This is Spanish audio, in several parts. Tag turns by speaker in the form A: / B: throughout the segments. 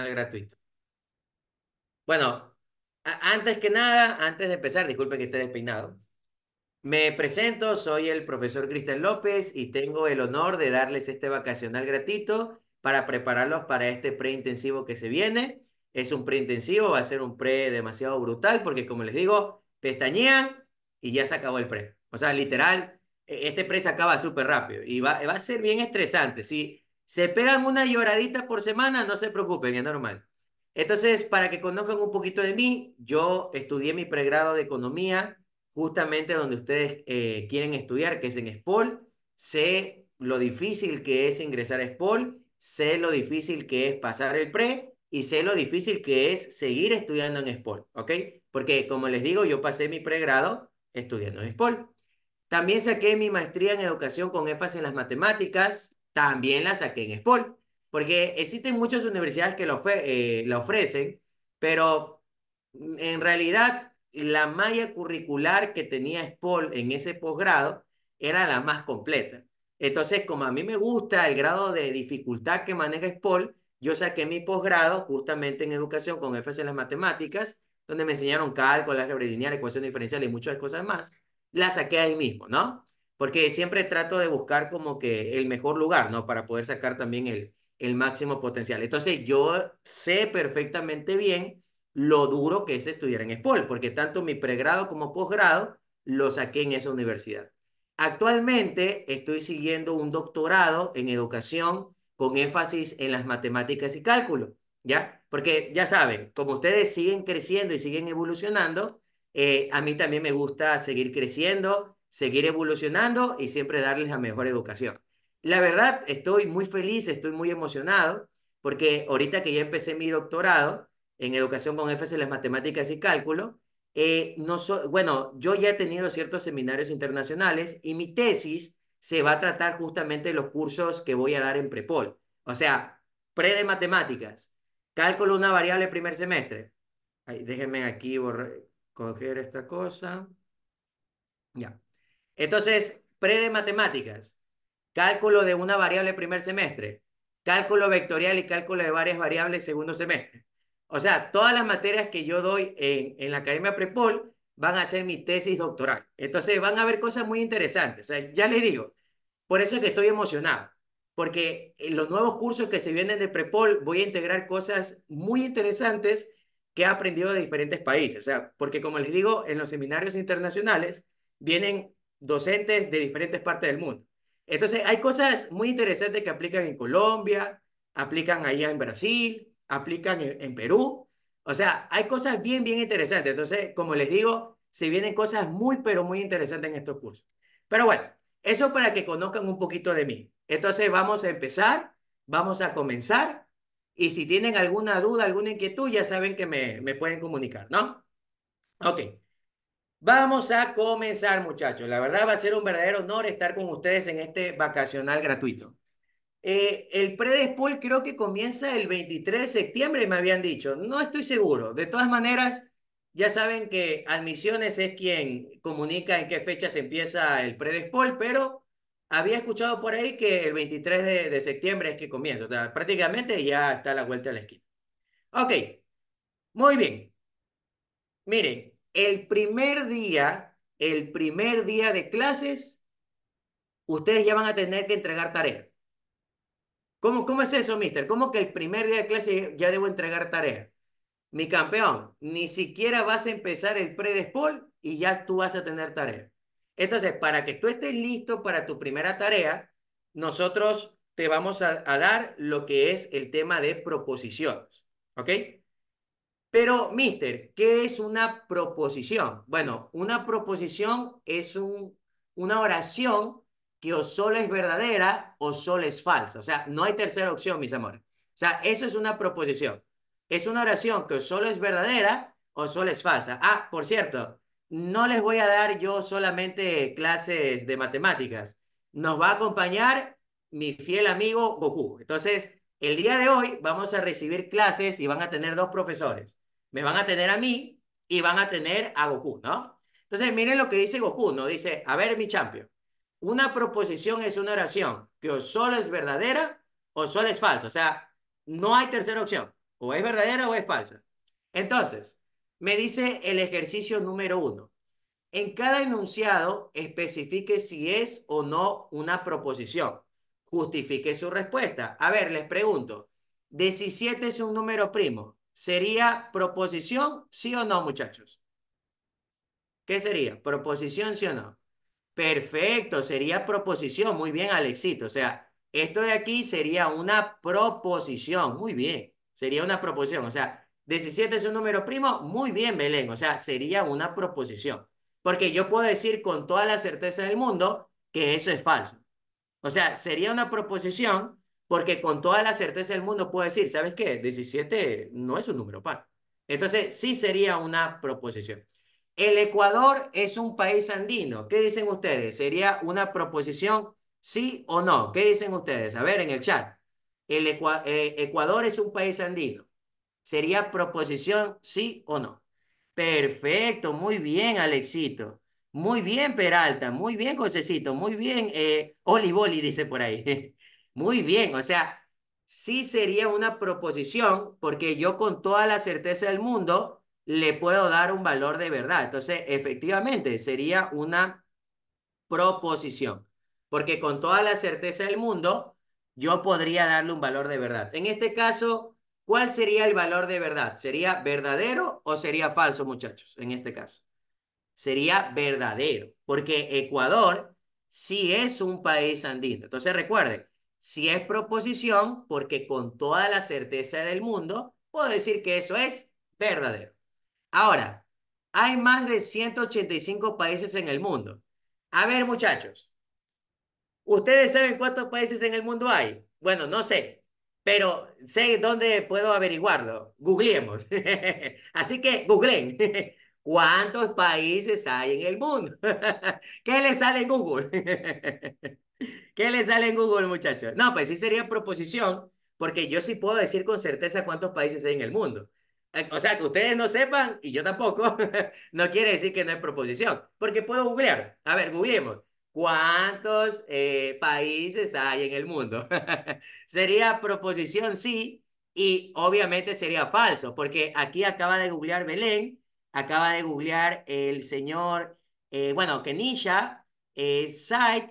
A: gratuito. Bueno, antes que nada, antes de empezar, disculpen que esté despeinado. Me presento, soy el profesor Cristian López y tengo el honor de darles este vacacional gratuito para prepararlos para este pre-intensivo que se viene. Es un preintensivo, va a ser un pre demasiado brutal porque como les digo, pestañean y ya se acabó el pre. O sea, literal, e, este pre se acaba súper rápido y va, a ser bien estresante. Si se pegan una lloradita por semana, no se preocupen, es normal. Entonces, para que conozcan un poquito de mí, yo estudié mi pregrado de economía, justamente donde ustedes eh, quieren estudiar, que es en SPOL. Sé lo difícil que es ingresar a SPOL, sé lo difícil que es pasar el pre y sé lo difícil que es seguir estudiando en SPOL, ¿ok? Porque, como les digo, yo pasé mi pregrado estudiando en SPOL. También saqué mi maestría en educación con énfasis en las matemáticas, también la saqué en SPOL. Porque existen muchas universidades que eh, la, ofrecen, pero en realidad la malla curricular que tenía SPOL en ese posgrado era la más completa. Entonces, como a mí me gusta el grado de dificultad que maneja SPOL, yo saqué mi posgrado justamente en educación con F.C. en las matemáticas, donde me enseñaron cálculo, álgebra lineal, ecuación diferencial y muchas cosas más. La saqué ahí mismo, ¿no? porque siempre trato de buscar como que el mejor lugar, ¿no? Para poder sacar también el, el máximo potencial. Entonces, yo sé perfectamente bien lo duro que es estudiar en SPOL, porque tanto mi pregrado como posgrado lo saqué en esa universidad. Actualmente estoy siguiendo un doctorado en educación con énfasis en las matemáticas y cálculo, ¿ya? Porque ya saben, como ustedes siguen creciendo y siguen evolucionando, eh, a mí también me gusta seguir creciendo seguir evolucionando y siempre darles la mejor educación. La verdad, estoy muy feliz, estoy muy emocionado, porque ahorita que ya empecé mi doctorado en educación con énfasis en las matemáticas y cálculo, eh, bueno, yo ya he tenido ciertos seminarios internacionales y mi tesis se va a tratar justamente de los cursos que voy a dar en Prepol. O sea, pre de matemáticas, cálculo una variable primer semestre. déjenme aquí coger esta cosa. Ya. Entonces, pre de matemáticas, cálculo de una variable primer semestre, cálculo vectorial y cálculo de varias variables segundo semestre. O sea, todas las materias que yo doy en, en la Academia Prepol van a ser mi tesis doctoral. Entonces, van a haber cosas muy interesantes. O sea, ya les digo, por eso es que estoy emocionado, porque en los nuevos cursos que se vienen de Prepol voy a integrar cosas muy interesantes que he aprendido de diferentes países. O sea, porque como les digo, en los seminarios internacionales vienen docentes de diferentes partes del mundo. Entonces, hay cosas muy interesantes que aplican en Colombia, aplican allá en Brasil, aplican en, Perú. O sea, hay cosas bien, bien interesantes. Entonces, como les digo, se vienen cosas muy, pero muy interesantes en estos cursos. Pero bueno, eso para que conozcan un poquito de mí. Entonces, vamos a empezar, vamos a comenzar. Y si tienen alguna duda, alguna inquietud, ya saben que me, me pueden comunicar, ¿no? Ok. Vamos a comenzar, muchachos. La verdad va a ser un verdadero honor estar con ustedes en este vacacional gratuito. Eh, el predespol creo que comienza el 23 de septiembre, me habían dicho. No estoy seguro. De todas maneras, ya saben que Admisiones es quien comunica en qué fecha se empieza el predespol, pero había escuchado por ahí que el 23 de, septiembre es que comienza. O sea, prácticamente ya está la vuelta a la esquina. Ok, muy bien. Miren, el primer día, el primer día de clases, ustedes ya van a tener que entregar tarea. ¿Cómo, ¿Cómo es eso, mister? ¿Cómo que el primer día de clases ya debo entregar tarea? Mi campeón, ni siquiera vas a empezar el pre predespol y ya tú vas a tener tarea. Entonces, para que tú estés listo para tu primera tarea, nosotros te vamos a, a dar lo que es el tema de proposiciones. ¿Ok? Pero, mister, ¿qué es una proposición? Bueno, una proposición es una oración que o solo es verdadera o solo es falsa. O sea, no hay tercera opción, mis amores. O sea, eso es una proposición. Es una oración que o solo es verdadera o solo es falsa. Ah, por cierto, no les voy a dar yo solamente clases de matemáticas. Nos va a acompañar mi fiel amigo Goku. Entonces, el día de hoy vamos a recibir clases y van a tener dos profesores me van a tener a mí y van a tener a Goku, ¿no? Entonces, miren lo que dice Goku, ¿no? Dice, a ver, mi champion, una proposición es una oración que o solo es verdadera o solo es falsa. O sea, no hay tercera opción. O es verdadera o es falsa. Entonces, me dice el ejercicio número uno. En cada enunciado especifique si es o no una proposición. Justifique su respuesta. A ver, les pregunto, 17 es un número primo sería proposición, sí o no, muchachos. ¿Qué sería? Proposición, sí o no. Perfecto, sería proposición. Muy bien, Alexito. O sea, esto de aquí sería una proposición. Muy bien, sería una proposición. O sea, 17 es un número primo. Muy bien, Belén. O sea, sería una proposición. Porque yo puedo decir con toda la certeza del mundo que eso es falso. O sea, sería una proposición porque con toda la certeza del mundo puedo decir, ¿sabes qué? 17 no es un número par. Entonces, sí sería una proposición. El Ecuador es un país andino. ¿Qué dicen ustedes? ¿Sería una proposición sí o no? ¿Qué dicen ustedes? A ver, en el chat. El eh, Ecuador es un país andino. ¿Sería proposición sí o no? Perfecto, muy bien, Alexito. Muy bien, Peralta. Muy bien, Josecito. Muy bien, eh, dice por ahí. Muy bien, o sea, sí sería una proposición porque yo con toda la certeza del mundo le puedo dar un valor de verdad. Entonces, efectivamente, sería una proposición porque con toda la certeza del mundo yo podría darle un valor de verdad. En este caso, ¿cuál sería el valor de verdad? ¿Sería verdadero o sería falso, muchachos? En este caso, sería verdadero porque Ecuador sí es un país andino. Entonces, recuerden, si es proposición, porque con toda la certeza del mundo, puedo decir que eso es verdadero. Ahora, hay más de 185 países en el mundo. A ver, muchachos, ¿ustedes saben cuántos países en el mundo hay? Bueno, no sé, pero sé dónde puedo averiguarlo. Googleemos. Así que googleen. ¿Cuántos países hay en el mundo? ¿Qué le sale en Google? ¿Qué le sale en Google, muchachos? No, pues sí sería proposición, porque yo sí puedo decir con certeza cuántos países hay en el mundo. Eh, o sea, que ustedes no sepan, y yo tampoco, no quiere decir que no es proposición, porque puedo googlear. A ver, googleemos. ¿Cuántos eh, países hay en el mundo? sería proposición sí, y obviamente sería falso, porque aquí acaba de googlear Belén, acaba de googlear el señor, eh, bueno, Kenisha, eh,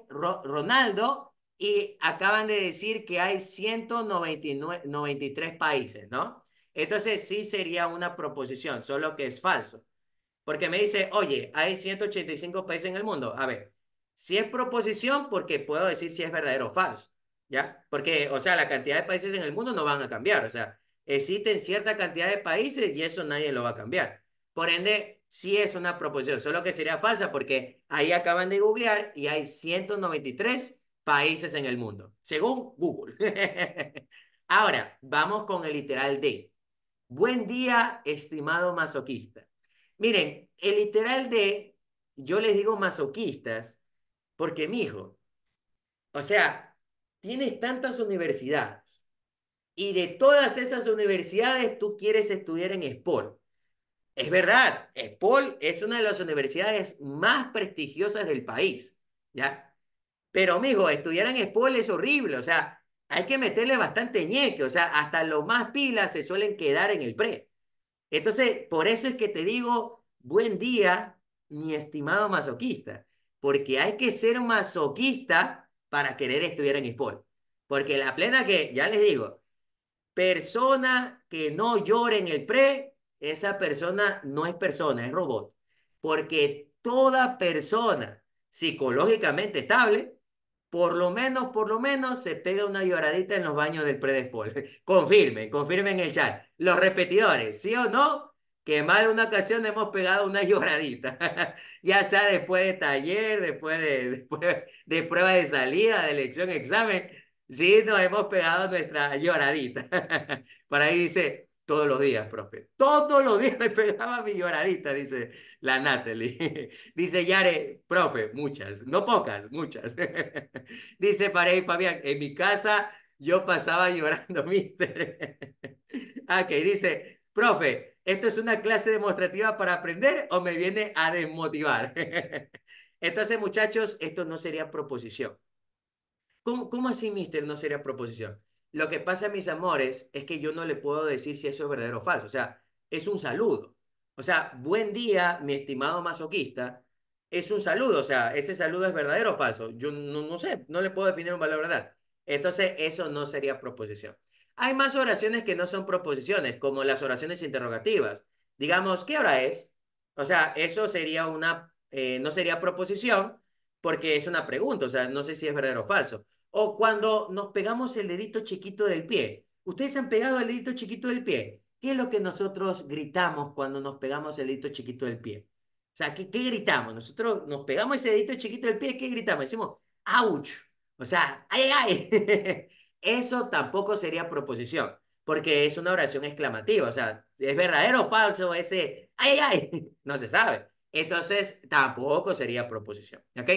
A: Ronaldo, y acaban de decir que hay 193 países, ¿no? Entonces sí sería una proposición, solo que es falso. Porque me dice, oye, hay 185 países en el mundo. A ver, si es proposición, porque puedo decir si es verdadero o falso, ¿ya? Porque, o sea, la cantidad de países en el mundo no van a cambiar, o sea, existen cierta cantidad de países y eso nadie lo va a cambiar. Por ende, sí es una proposición, solo que sería falsa porque ahí acaban de googlear y hay 193 países en el mundo, según Google. Ahora, vamos con el literal D. Buen día, estimado masoquista. Miren, el literal D, yo les digo masoquistas porque, mi hijo o sea, tienes tantas universidades y de todas esas universidades tú quieres estudiar en Sport es verdad, SPOL es una de las universidades más prestigiosas del país, ¿ya? Pero, amigo, estudiar en SPOL es horrible, o sea, hay que meterle bastante ñeque, o sea, hasta los más pilas se suelen quedar en el pre. Entonces, por eso es que te digo, buen día, mi estimado masoquista, porque hay que ser masoquista para querer estudiar en SPOL. Porque la plena que, ya les digo, persona que no llore en el pre esa persona no es persona, es robot. Porque toda persona psicológicamente estable, por lo menos, por lo menos, se pega una lloradita en los baños del confirme confirmen, confirmen el chat. Los repetidores, ¿sí o no? Que más de una ocasión hemos pegado una lloradita. ya sea después de taller, después de, después de prueba de salida, de elección, examen. Sí, nos hemos pegado nuestra lloradita. Por ahí dice, todos los días, profe. Todos los días me pegaba mi lloradita, dice la Natalie. dice Yare, profe, muchas, no pocas, muchas. dice Parey Fabián, en mi casa yo pasaba llorando, mister. ah, que dice, profe, ¿esto es una clase demostrativa para aprender o me viene a desmotivar? Entonces, muchachos, esto no sería proposición. ¿Cómo, cómo así, mister, no sería proposición? Lo que pasa, mis amores, es que yo no le puedo decir si eso es verdadero o falso. O sea, es un saludo. O sea, buen día, mi estimado masoquista, es un saludo. O sea, ese saludo es verdadero o falso. Yo no, sé, no le puedo definir un valor verdad. Entonces, eso no sería proposición. Hay más oraciones que no son proposiciones, como las oraciones interrogativas. Digamos, ¿qué hora es? O sea, eso sería una, eh, no sería proposición porque es una pregunta, o sea, no sé si es verdadero o falso. O cuando nos pegamos el dedito chiquito del pie. Ustedes han pegado el dedito chiquito del pie. ¿Qué es lo que nosotros gritamos cuando nos pegamos el dedito chiquito del pie? O sea, ¿qué, gritamos? Nosotros nos pegamos ese dedito chiquito del pie, ¿qué gritamos? Decimos, ¡Auch! O sea, ¡ay, ay, Eso tampoco sería proposición, porque es una oración exclamativa. O sea, ¿es verdadero o falso ese, ay, ay! No se sabe. Entonces, tampoco sería proposición. ¿Ok?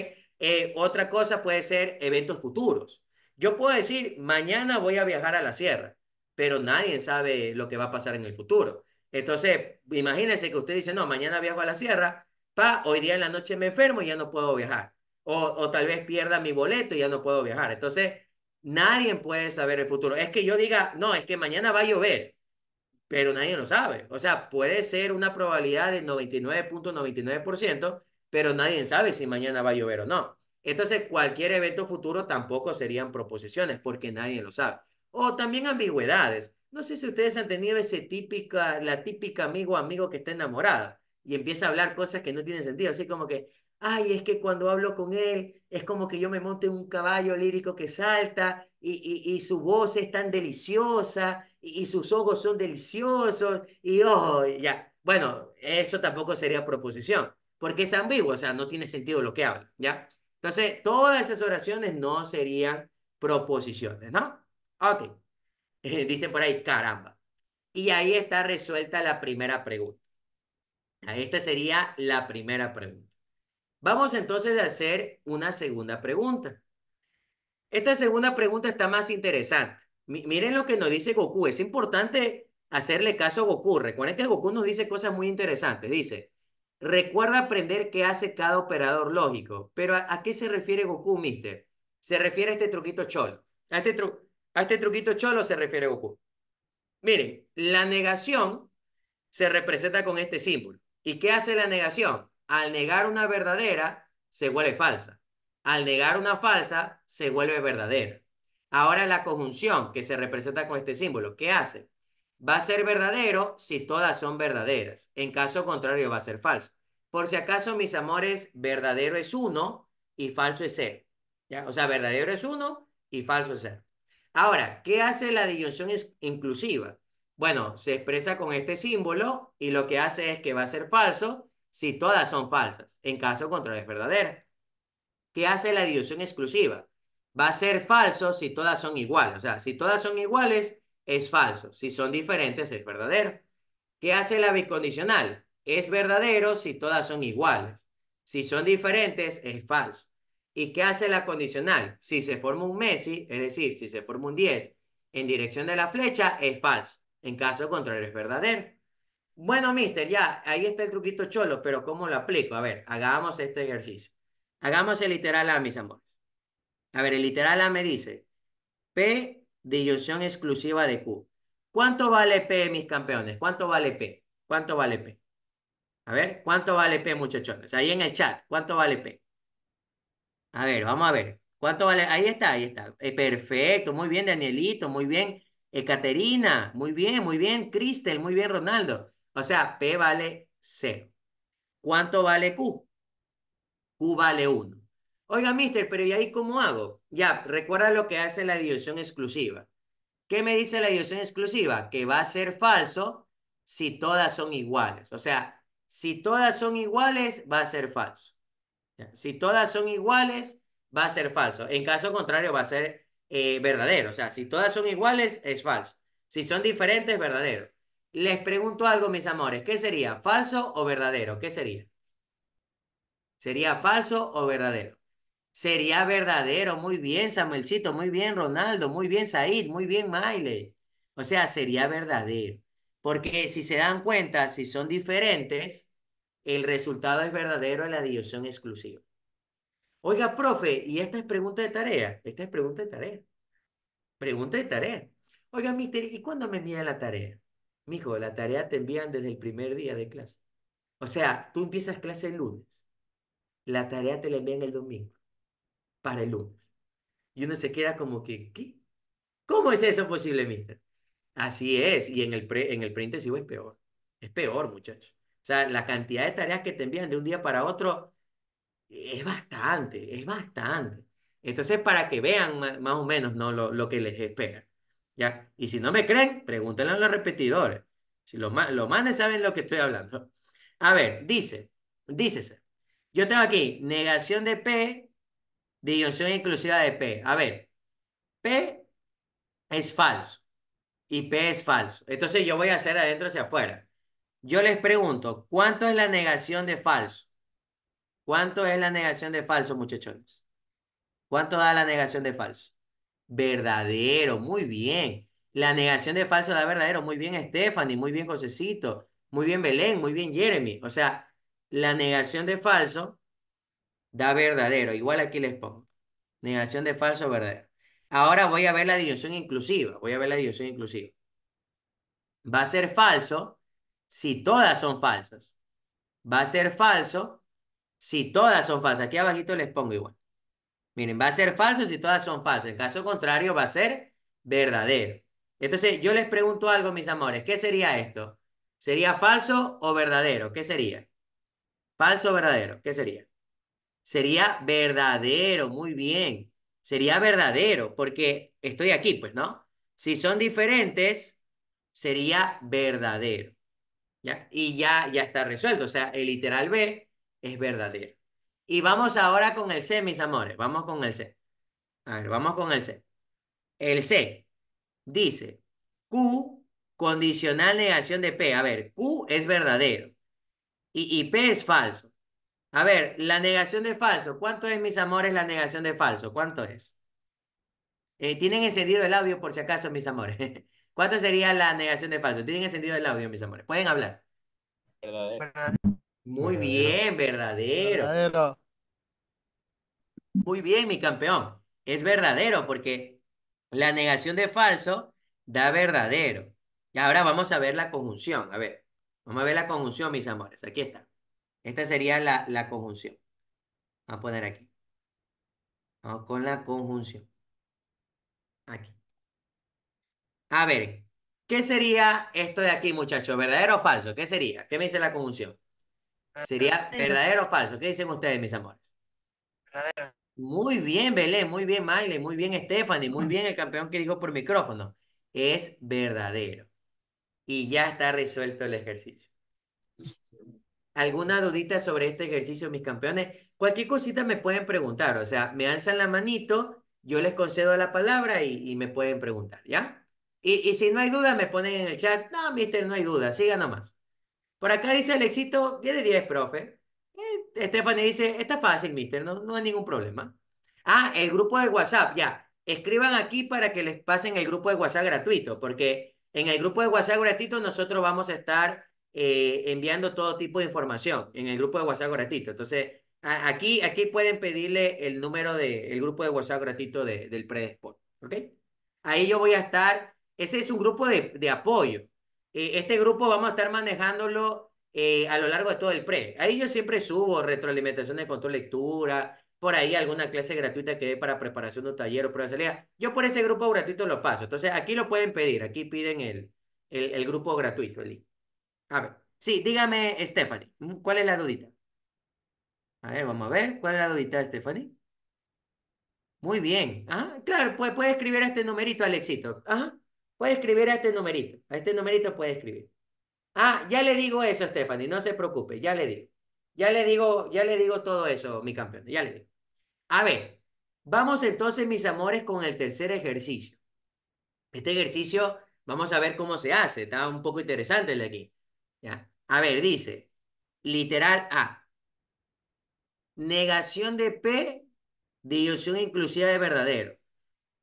A: Eh, otra cosa puede ser eventos futuros. Yo puedo decir, mañana voy a viajar a la sierra, pero nadie sabe lo que va a pasar en el futuro. Entonces, imagínense que usted dice, no, mañana viajo a la sierra, pa, hoy día en la noche me enfermo y ya no puedo viajar. O, tal vez pierda mi boleto y ya no puedo viajar. Entonces, nadie puede saber el futuro. Es que yo diga, no, es que mañana va a llover, pero nadie lo sabe. O sea, puede ser una probabilidad del 99.99%, pero nadie sabe si mañana va a llover o no. Entonces, cualquier evento futuro tampoco serían proposiciones, porque nadie lo sabe. O también ambigüedades. No sé si ustedes han tenido ese típica, la típica amigo amigo que está enamorada y empieza a hablar cosas que no tienen sentido, así como que, ay, es que cuando hablo con él es como que yo me monte un caballo lírico que salta y, y, y su voz es tan deliciosa y, sus ojos son deliciosos y oh, ya. Bueno, eso tampoco sería proposición porque es ambiguo, o sea, no tiene sentido lo que habla, ¿ya? Entonces, todas esas oraciones no serían proposiciones, ¿no? Ok. Dicen por ahí, caramba. Y ahí está resuelta la primera pregunta. Esta sería la primera pregunta. Vamos entonces a hacer una segunda pregunta. Esta segunda pregunta está más interesante. miren lo que nos dice Goku. Es importante hacerle caso a Goku. Recuerden que Goku nos dice cosas muy interesantes. Dice, Recuerda aprender qué hace cada operador lógico. Pero ¿a, qué se refiere Goku, mister? Se refiere a este truquito cholo. A este, a este truquito cholo se refiere Goku. Miren, la negación se representa con este símbolo. ¿Y qué hace la negación? Al negar una verdadera, se vuelve falsa. Al negar una falsa, se vuelve verdadera. Ahora la conjunción que se representa con este símbolo, ¿qué hace? Va a ser verdadero si todas son verdaderas. En caso contrario, va a ser falso. Por si acaso, mis amores, verdadero es uno y falso es cero. ¿ya? O sea, verdadero es uno y falso es cero. Ahora, ¿qué hace la disyunción inclusiva? Bueno, se expresa con este símbolo y lo que hace es que va a ser falso si todas son falsas. En caso contrario, es verdadera. ¿Qué hace la disyunción exclusiva? Va a ser falso si todas son iguales. O sea, si todas son iguales, es falso. Si son diferentes, es verdadero. ¿Qué hace la bicondicional? Es verdadero si todas son iguales. Si son diferentes, es falso. ¿Y qué hace la condicional? Si se forma un Messi, es decir, si se forma un 10 en dirección de la flecha, es falso. En caso contrario, es verdadero. Bueno, mister, ya, ahí está el truquito cholo, pero ¿cómo lo aplico? A ver, hagamos este ejercicio. Hagamos el literal A, mis amores. A ver, el literal A me dice P Dilución exclusiva de Q. ¿Cuánto vale P, mis campeones? ¿Cuánto vale P? ¿Cuánto vale P? A ver, ¿cuánto vale P, muchachos? Ahí en el chat, ¿cuánto vale P? A ver, vamos a ver. ¿Cuánto vale? Ahí está, ahí está. Eh, perfecto, muy bien, Danielito, muy bien. Eh, Caterina, muy bien, muy bien. Cristel, muy bien, Ronaldo. O sea, P vale 0. ¿Cuánto vale Q? Q vale 1. Oiga, mister, pero ¿y ahí cómo hago? Ya, recuerda lo que hace la división exclusiva. ¿Qué me dice la división exclusiva? Que va a ser falso si todas son iguales. O sea, si todas son iguales, va a ser falso. Si todas son iguales, va a ser falso. En caso contrario, va a ser eh, verdadero. O sea, si todas son iguales, es falso. Si son diferentes, verdadero. Les pregunto algo, mis amores. ¿Qué sería? ¿Falso o verdadero? ¿Qué sería? ¿Sería falso o verdadero? Sería verdadero, muy bien, Samuelcito, muy bien, Ronaldo, muy bien, Said, muy bien, Maile. O sea, sería verdadero. Porque si se dan cuenta, si son diferentes, el resultado es verdadero en la división exclusiva. Oiga, profe, y esta es pregunta de tarea. Esta es pregunta de tarea. Pregunta de tarea. Oiga, mister, ¿y cuándo me envían la tarea? Mijo, la tarea te envían desde el primer día de clase. O sea, tú empiezas clase el lunes. La tarea te la envían el domingo para el lunes. Y uno se queda como que, ¿qué? ¿Cómo es eso posible, mister? Así es, y en el, pre, en el es peor. Es peor, muchachos. O sea, la cantidad de tareas que te envían de un día para otro es bastante, es bastante. Entonces, para que vean más, o menos ¿no? Lo, lo, que les espera. ¿ya? Y si no me creen, pregúntenlo a los repetidores. Si los, más manes saben lo que estoy hablando. A ver, dice, dícese. Yo tengo aquí negación de P inclusiva de P. A ver, P es falso y P es falso. Entonces yo voy a hacer adentro hacia afuera. Yo les pregunto, ¿cuánto es la negación de falso? ¿Cuánto es la negación de falso, muchachones? ¿Cuánto da la negación de falso? Verdadero, muy bien. La negación de falso da verdadero, muy bien Stephanie, muy bien Josecito, muy bien Belén, muy bien Jeremy. O sea, la negación de falso da verdadero. Igual aquí les pongo. Negación de falso, verdadero. Ahora voy a ver la división inclusiva. Voy a ver la división inclusiva. Va a ser falso si todas son falsas. Va a ser falso si todas son falsas. Aquí abajito les pongo igual. Miren, va a ser falso si todas son falsas. En caso contrario, va a ser verdadero. Entonces, yo les pregunto algo, mis amores. ¿Qué sería esto? ¿Sería falso o verdadero? ¿Qué sería? ¿Falso o verdadero? ¿Qué sería? Sería verdadero, muy bien. Sería verdadero, porque estoy aquí, pues, ¿no? Si son diferentes, sería verdadero. ¿ya? Y ya, ya está resuelto. O sea, el literal B es verdadero. Y vamos ahora con el C, mis amores. Vamos con el C. A ver, vamos con el C. El C dice Q condicional negación de P. A ver, Q es verdadero y P es falso. A ver, la negación de falso. ¿Cuánto es, mis amores, la negación de falso? ¿Cuánto es? Eh, ¿Tienen encendido el audio por si acaso, mis amores? ¿Cuánto sería la negación de falso? ¿Tienen encendido el audio, mis amores? Pueden hablar. Verdadero. Muy bien, verdadero. Verdadero. Muy bien, mi campeón. Es verdadero porque la negación de falso da verdadero. Y ahora vamos a ver la conjunción. A ver, vamos a ver la conjunción, mis amores. Aquí está. Esta sería la, conjunción. Vamos a poner aquí. Vamos con la conjunción. Aquí. A ver, ¿qué sería esto de aquí, muchachos? ¿Verdadero o falso? ¿Qué sería? ¿Qué me dice la conjunción? ¿Sería verdadero o falso? ¿Qué dicen ustedes, mis amores? Verdadero. Muy bien, Belén, muy bien, Maile, muy bien, Stephanie, muy bien el campeón que dijo por micrófono. Es verdadero. Y ya está resuelto el ejercicio alguna dudita sobre este ejercicio, mis campeones, cualquier cosita me pueden preguntar, o sea, me alzan la manito, yo les concedo la palabra y, me pueden preguntar, ¿ya? Y, y, si no hay duda, me ponen en el chat, no, mister, no hay duda, siga nomás. Por acá dice el éxito 10 de 10, profe. Eh, dice, está fácil, mister, no, no hay ningún problema. Ah, el grupo de WhatsApp, ya. Escriban aquí para que les pasen el grupo de WhatsApp gratuito, porque en el grupo de WhatsApp gratuito nosotros vamos a estar eh, enviando todo tipo de información en el grupo de WhatsApp gratuito. Entonces, aquí, aquí pueden pedirle el número del grupo de WhatsApp gratuito de, del Predesport. ¿Ok? Ahí yo voy a estar. Ese es un grupo de, de apoyo. Eh, este grupo vamos a estar manejándolo eh, a lo largo de todo el pre. Ahí yo siempre subo retroalimentación de control lectura, por ahí alguna clase gratuita que dé para preparación de un taller o prueba de salida. Yo por ese grupo gratuito lo paso. Entonces, aquí lo pueden pedir. Aquí piden el, el, el grupo gratuito, el link. A ver, sí, dígame, Stephanie, mm, ¿cuál es la dudita? A ver, vamos a ver, ¿cuál es la dudita, Stephanie? Muy bien. Ajá, claro, puede, puede escribir a este numerito, Alexito. Ajá, puede escribir a este numerito. A este numerito puede escribir. Ah, ya le digo eso, Stephanie, no se preocupe, ya le digo. Ya le digo, ya le digo todo eso, mi campeón, ya le digo. A ver, vamos entonces, mis amores, con el tercer ejercicio. Este ejercicio, vamos a ver cómo se hace, está un poco interesante el de aquí. A ver, dice, literal A. Negación de P, dilución inclusiva de verdadero.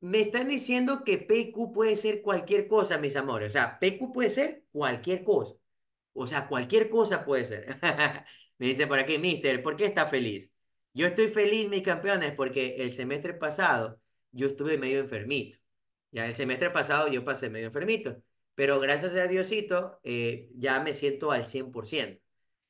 A: Me están diciendo que P Q puede ser cualquier cosa, mis amores. O sea, P Q puede ser cualquier cosa. O sea, cualquier cosa puede ser. Me dice por aquí, mister, ¿por qué está feliz? Yo estoy feliz, mis campeones, porque el semestre pasado yo estuve medio enfermito. Ya el semestre pasado yo pasé medio enfermito pero gracias a Diosito eh, ya me siento al 100%.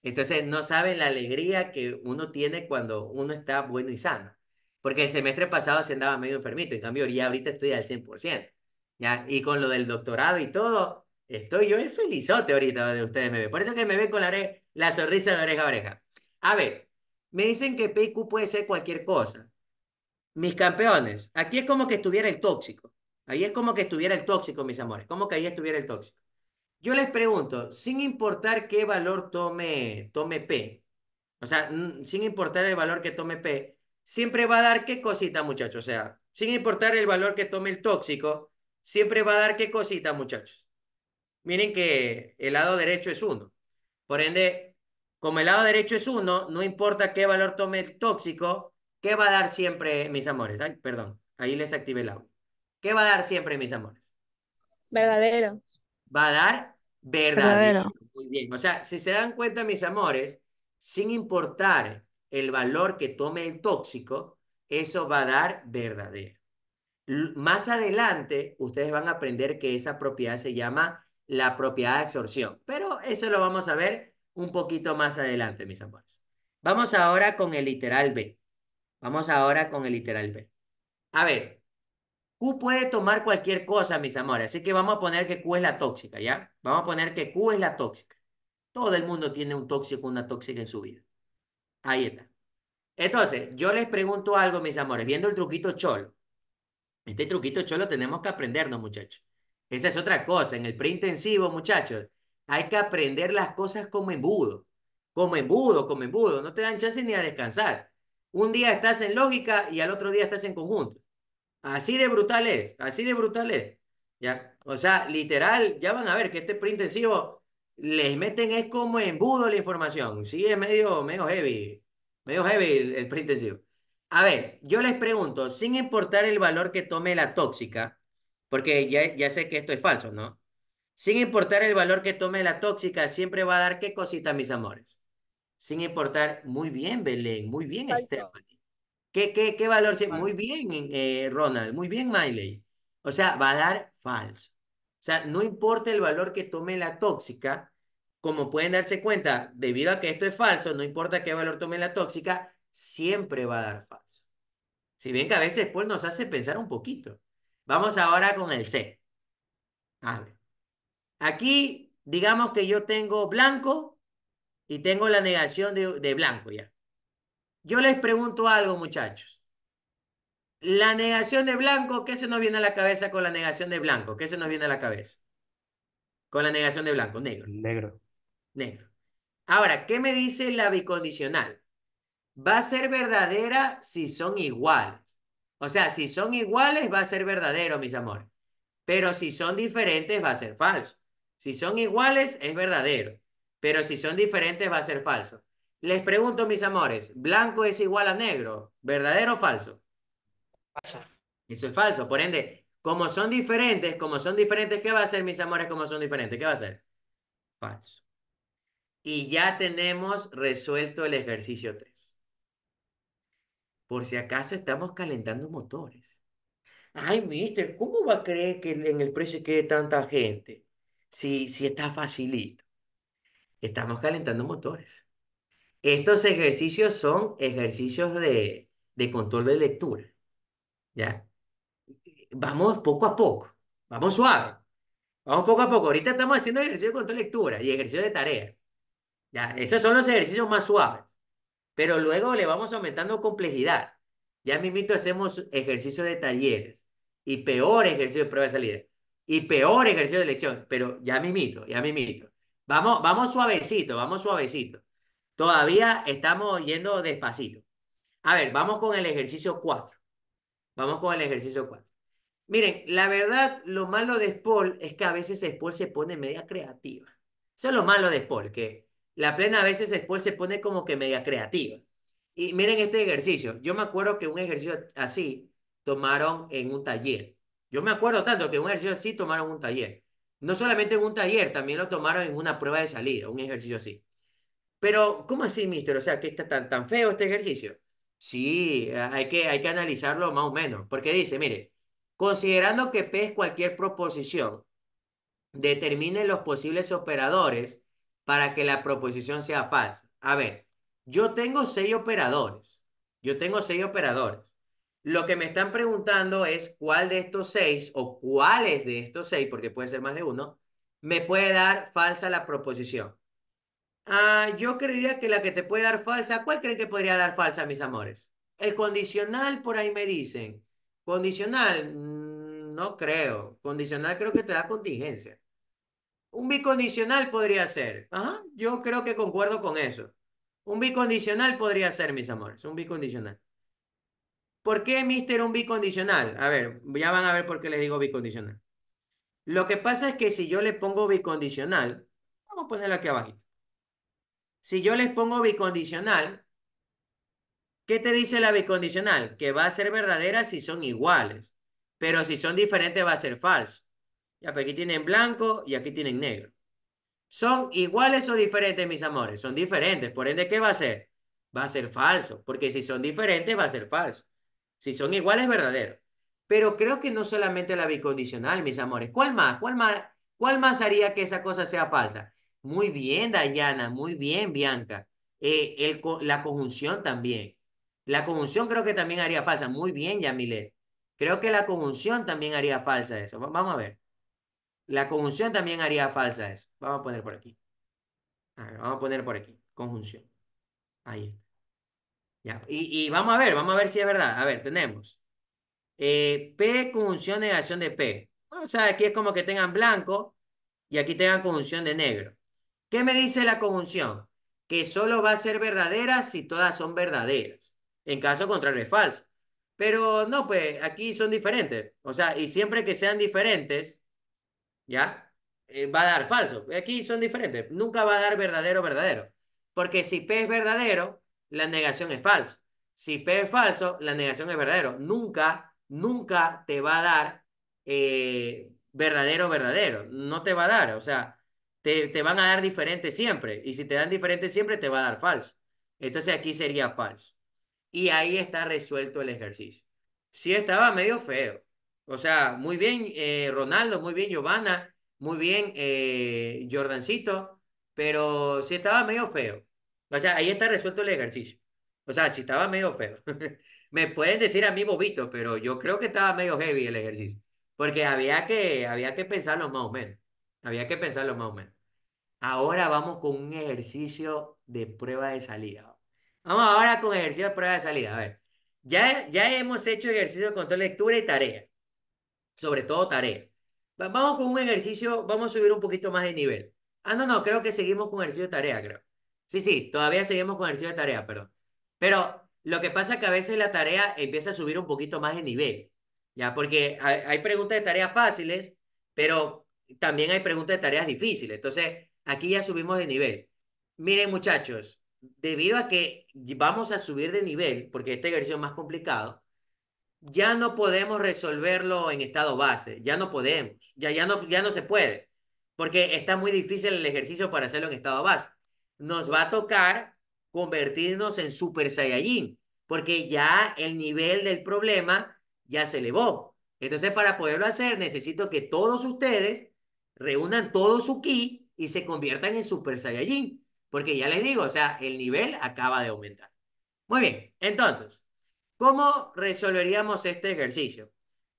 A: Entonces no saben la alegría que uno tiene cuando uno está bueno y sano, porque el semestre pasado se andaba medio enfermito, en cambio ya ahorita estoy al 100%, ¿ya? Y con lo del doctorado y todo, estoy yo el felizote ahorita de ustedes me ven. Por eso que me ven con la, la sonrisa de oreja a oreja. A ver, me dicen que PQ puede ser cualquier cosa. Mis campeones, aquí es como que estuviera el tóxico. Ahí es como que estuviera el tóxico, mis amores, como que ahí estuviera el tóxico. Yo les pregunto, sin importar qué valor tome, tome P, o sea, sin importar el valor que tome P, siempre va a dar qué cosita, muchachos. O sea, sin importar el valor que tome el tóxico, siempre va a dar qué cosita, muchachos. Miren que el lado derecho es 1. Por ende, como el lado derecho es 1, no importa qué valor tome el tóxico, ¿qué va a dar siempre, mis amores? Ay, perdón, ahí les activé el ¿Qué va a dar siempre, mis amores? Verdadero. Va a dar verdadero. Muy bien. O sea, si se dan cuenta, mis amores, sin importar el valor que tome el tóxico, eso va a dar verdadero. Más adelante, ustedes van a aprender que esa propiedad se llama la propiedad de absorción, pero eso lo vamos a ver un poquito más adelante, mis amores. Vamos ahora con el literal B. Vamos ahora con el literal B. A ver, Q puede tomar cualquier cosa, mis amores. Así que vamos a poner que Q es la tóxica, ¿ya? Vamos a poner que Q es la tóxica. Todo el mundo tiene un tóxico, una tóxica en su vida. Ahí está. Entonces, yo les pregunto algo, mis amores, viendo el truquito cholo. Este truquito cholo tenemos que aprendernos, muchachos. Esa es otra cosa. En el preintensivo, muchachos, hay que aprender las cosas como embudo. Como embudo, como embudo. No te dan chance ni a descansar. Un día estás en lógica y al otro día estás en conjunto. Así de brutal es, así de brutal es. ¿ya? O sea, literal, ya van a ver que este print les meten es como embudo la información. Sí, es medio, medio heavy, medio heavy el, A ver, yo les pregunto, sin importar el valor que tome la tóxica, porque ya, ya sé que esto es falso, ¿no? Sin importar el valor que tome la tóxica, siempre va a dar qué cosita, mis amores. Sin importar, muy bien, Belén, muy bien, Estefan. ¿Qué, valor? Muy bien, eh, Ronald, muy bien, Miley. O sea, va a dar falso. O sea, no importa el valor que tome la tóxica, como pueden darse cuenta, debido a que esto es falso, no importa qué valor tome la tóxica, siempre va a dar falso. Si bien que a veces pues nos hace pensar un poquito. Vamos ahora con el C. A Aquí, digamos que yo tengo blanco y tengo la negación de blanco ya. Yo les pregunto algo, muchachos. La negación de blanco, ¿qué se nos viene a la cabeza con la negación de blanco? ¿Qué se nos viene a la cabeza? Con la negación de blanco, negro. Negro. Negro. Ahora, ¿qué me dice la bicondicional? Va a ser verdadera si son iguales. O sea, si son iguales va a ser verdadero, mis amores. Pero si son diferentes va a ser falso. Si son iguales es verdadero. Pero si son diferentes va a ser falso. Les pregunto, mis amores, ¿blanco es igual a negro? ¿Verdadero o falso? Falso. Eso es falso. Por ende, como son diferentes, como son diferentes, ¿qué va a ser, mis amores, como son diferentes? ¿Qué va a ser? Falso. Y ya tenemos resuelto el ejercicio 3. Por si acaso estamos calentando motores. Ay, mister, ¿cómo va a creer que en el precio quede tanta gente? Si, si está facilito. Estamos calentando motores. Estos ejercicios son ejercicios de, control de lectura. ¿Ya? Vamos poco a poco, vamos suave. Vamos poco a poco. Ahorita estamos haciendo ejercicio de control de lectura y ejercicio de tarea. ¿Ya? Esos son los ejercicios más suaves. Pero luego le vamos aumentando complejidad. Ya mismito hacemos ejercicio de talleres y peor ejercicio de prueba de salida y peor ejercicio de lección. Pero ya mismito, ya mismito. Vamos, vamos suavecito, vamos suavecito. Todavía estamos yendo despacito. A ver, vamos con el ejercicio 4. Vamos con el ejercicio 4. Miren, la verdad, lo malo de Spol es que a veces Spol se pone media creativa. Eso es lo malo de Spol, que la plena a veces Spol se pone como que media creativa. Y miren este ejercicio. Yo me acuerdo que un ejercicio así tomaron en un taller. Yo me acuerdo tanto que un ejercicio así tomaron un taller. No solamente en un taller, también lo tomaron en una prueba de salida, un ejercicio así. Pero, ¿cómo así, mister? O sea, ¿qué está tan, tan feo este ejercicio? Sí, hay que, hay que analizarlo más o menos, porque dice, mire, considerando que P es cualquier proposición, determine los posibles operadores para que la proposición sea falsa. A ver, yo tengo seis operadores. Yo tengo seis operadores. Lo que me están preguntando es cuál de estos seis o cuáles de estos seis, porque puede ser más de uno, me puede dar falsa la proposición. Ah, yo creería que la que te puede dar falsa, ¿cuál creen que podría dar falsa, mis amores? El condicional, por ahí me dicen. Condicional, mm, no creo. Condicional creo que te da contingencia. Un bicondicional podría ser. Ajá, yo creo que concuerdo con eso. Un bicondicional podría ser, mis amores, un bicondicional. ¿Por qué, mister, un bicondicional? A ver, ya van a ver por qué les digo bicondicional. Lo que pasa es que si yo le pongo bicondicional, vamos a ponerlo aquí abajito. Si yo les pongo bicondicional, ¿qué te dice la bicondicional? Que va a ser verdadera si son iguales, pero si son diferentes va a ser falso. Ya, aquí tienen blanco y aquí tienen negro. ¿Son iguales o diferentes, mis amores? Son diferentes. Por ende, ¿qué va a ser? Va a ser falso, porque si son diferentes va a ser falso. Si son iguales, verdadero. Pero creo que no solamente la bicondicional, mis amores. ¿Cuál más? ¿Cuál más? ¿Cuál más haría que esa cosa sea falsa? Muy bien, Dayana, muy bien, Bianca. Eh, el, la conjunción también. La conjunción creo que también haría falsa. Muy bien, Yamilet. Creo que la conjunción también haría falsa eso. Vamos a ver. La conjunción también haría falsa eso. Vamos a poner por aquí. vamos a poner por aquí. Conjunción. Ahí está. Y, vamos a ver, vamos a ver si es verdad. A ver, tenemos. Eh, P conjunción negación de P. O sea, aquí es como que tengan blanco y aquí tengan conjunción de negro. ¿Qué me dice la conjunción? Que solo va a ser verdadera si todas son verdaderas. En caso contrario es falso. Pero no, pues aquí son diferentes. O sea, y siempre que sean diferentes, ¿ya? Eh, va a dar falso. Aquí son diferentes. Nunca va a dar verdadero, verdadero. Porque si P es verdadero, la negación es falso. Si P es falso, la negación es verdadero. Nunca, nunca te va a dar eh, verdadero, verdadero. No te va a dar. O sea, te, van a dar diferente siempre. Y si te dan diferente siempre, te va a dar falso. Entonces aquí sería falso. Y ahí está resuelto el ejercicio. si estaba medio feo. O sea, muy bien eh, Ronaldo, muy bien Giovanna, muy bien eh, Jordancito, pero si estaba medio feo. O sea, ahí está resuelto el ejercicio. O sea, si estaba medio feo. Me pueden decir a mí bobito, pero yo creo que estaba medio heavy el ejercicio. Porque había que, había que pensarlo más o menos. Había que pensarlo más o menos. Ahora vamos con un ejercicio de prueba de salida. Vamos ahora con ejercicio de prueba de salida. A ver, ya, ya hemos hecho ejercicio de control lectura y tarea. Sobre todo tarea. Vamos con un ejercicio, vamos a subir un poquito más de nivel. Ah, no, no, creo que seguimos con ejercicio de tarea, creo. Sí, sí, todavía seguimos con ejercicio de tarea, perdón. Pero lo que pasa es que a veces la tarea empieza a subir un poquito más de nivel, ¿ya? Porque hay, preguntas de tareas fáciles, pero también hay preguntas de tareas difíciles. Entonces, aquí ya subimos de nivel. Miren, muchachos, debido a que vamos a subir de nivel, porque este ejercicio es más complicado, ya no podemos resolverlo en estado base. Ya no podemos. Ya, ya, no, no se puede. Porque está muy difícil el ejercicio para hacerlo en estado base. Nos va a tocar convertirnos en Super Saiyajin. Porque ya el nivel del problema ya se elevó. Entonces, para poderlo hacer, necesito que todos ustedes reúnan todo su ki y se conviertan en Super Saiyajin. Porque ya les digo, o sea, el nivel acaba de aumentar. Muy bien, entonces, ¿cómo resolveríamos este ejercicio?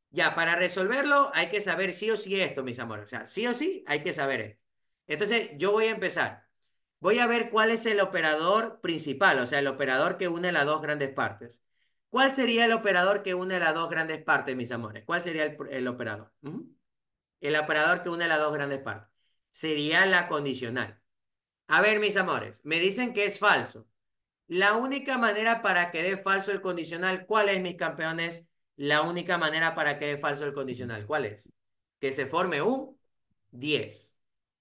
A: Ya, para resolverlo hay que saber sí o sí esto, mis amores. O sea, sí o sí hay que saber esto. Entonces, yo voy a empezar. Voy a ver cuál es el operador principal, o sea, el operador que une las dos grandes partes. ¿Cuál sería el operador que une las dos grandes partes, mis amores? ¿Cuál sería el, operador? el operador que une las dos grandes partes. Sería la condicional. A ver, mis amores, me dicen que es falso. La única manera para que dé falso el condicional, ¿cuál es, mis campeones? La única manera para que dé falso el condicional, ¿cuál es? Que se forme un 10.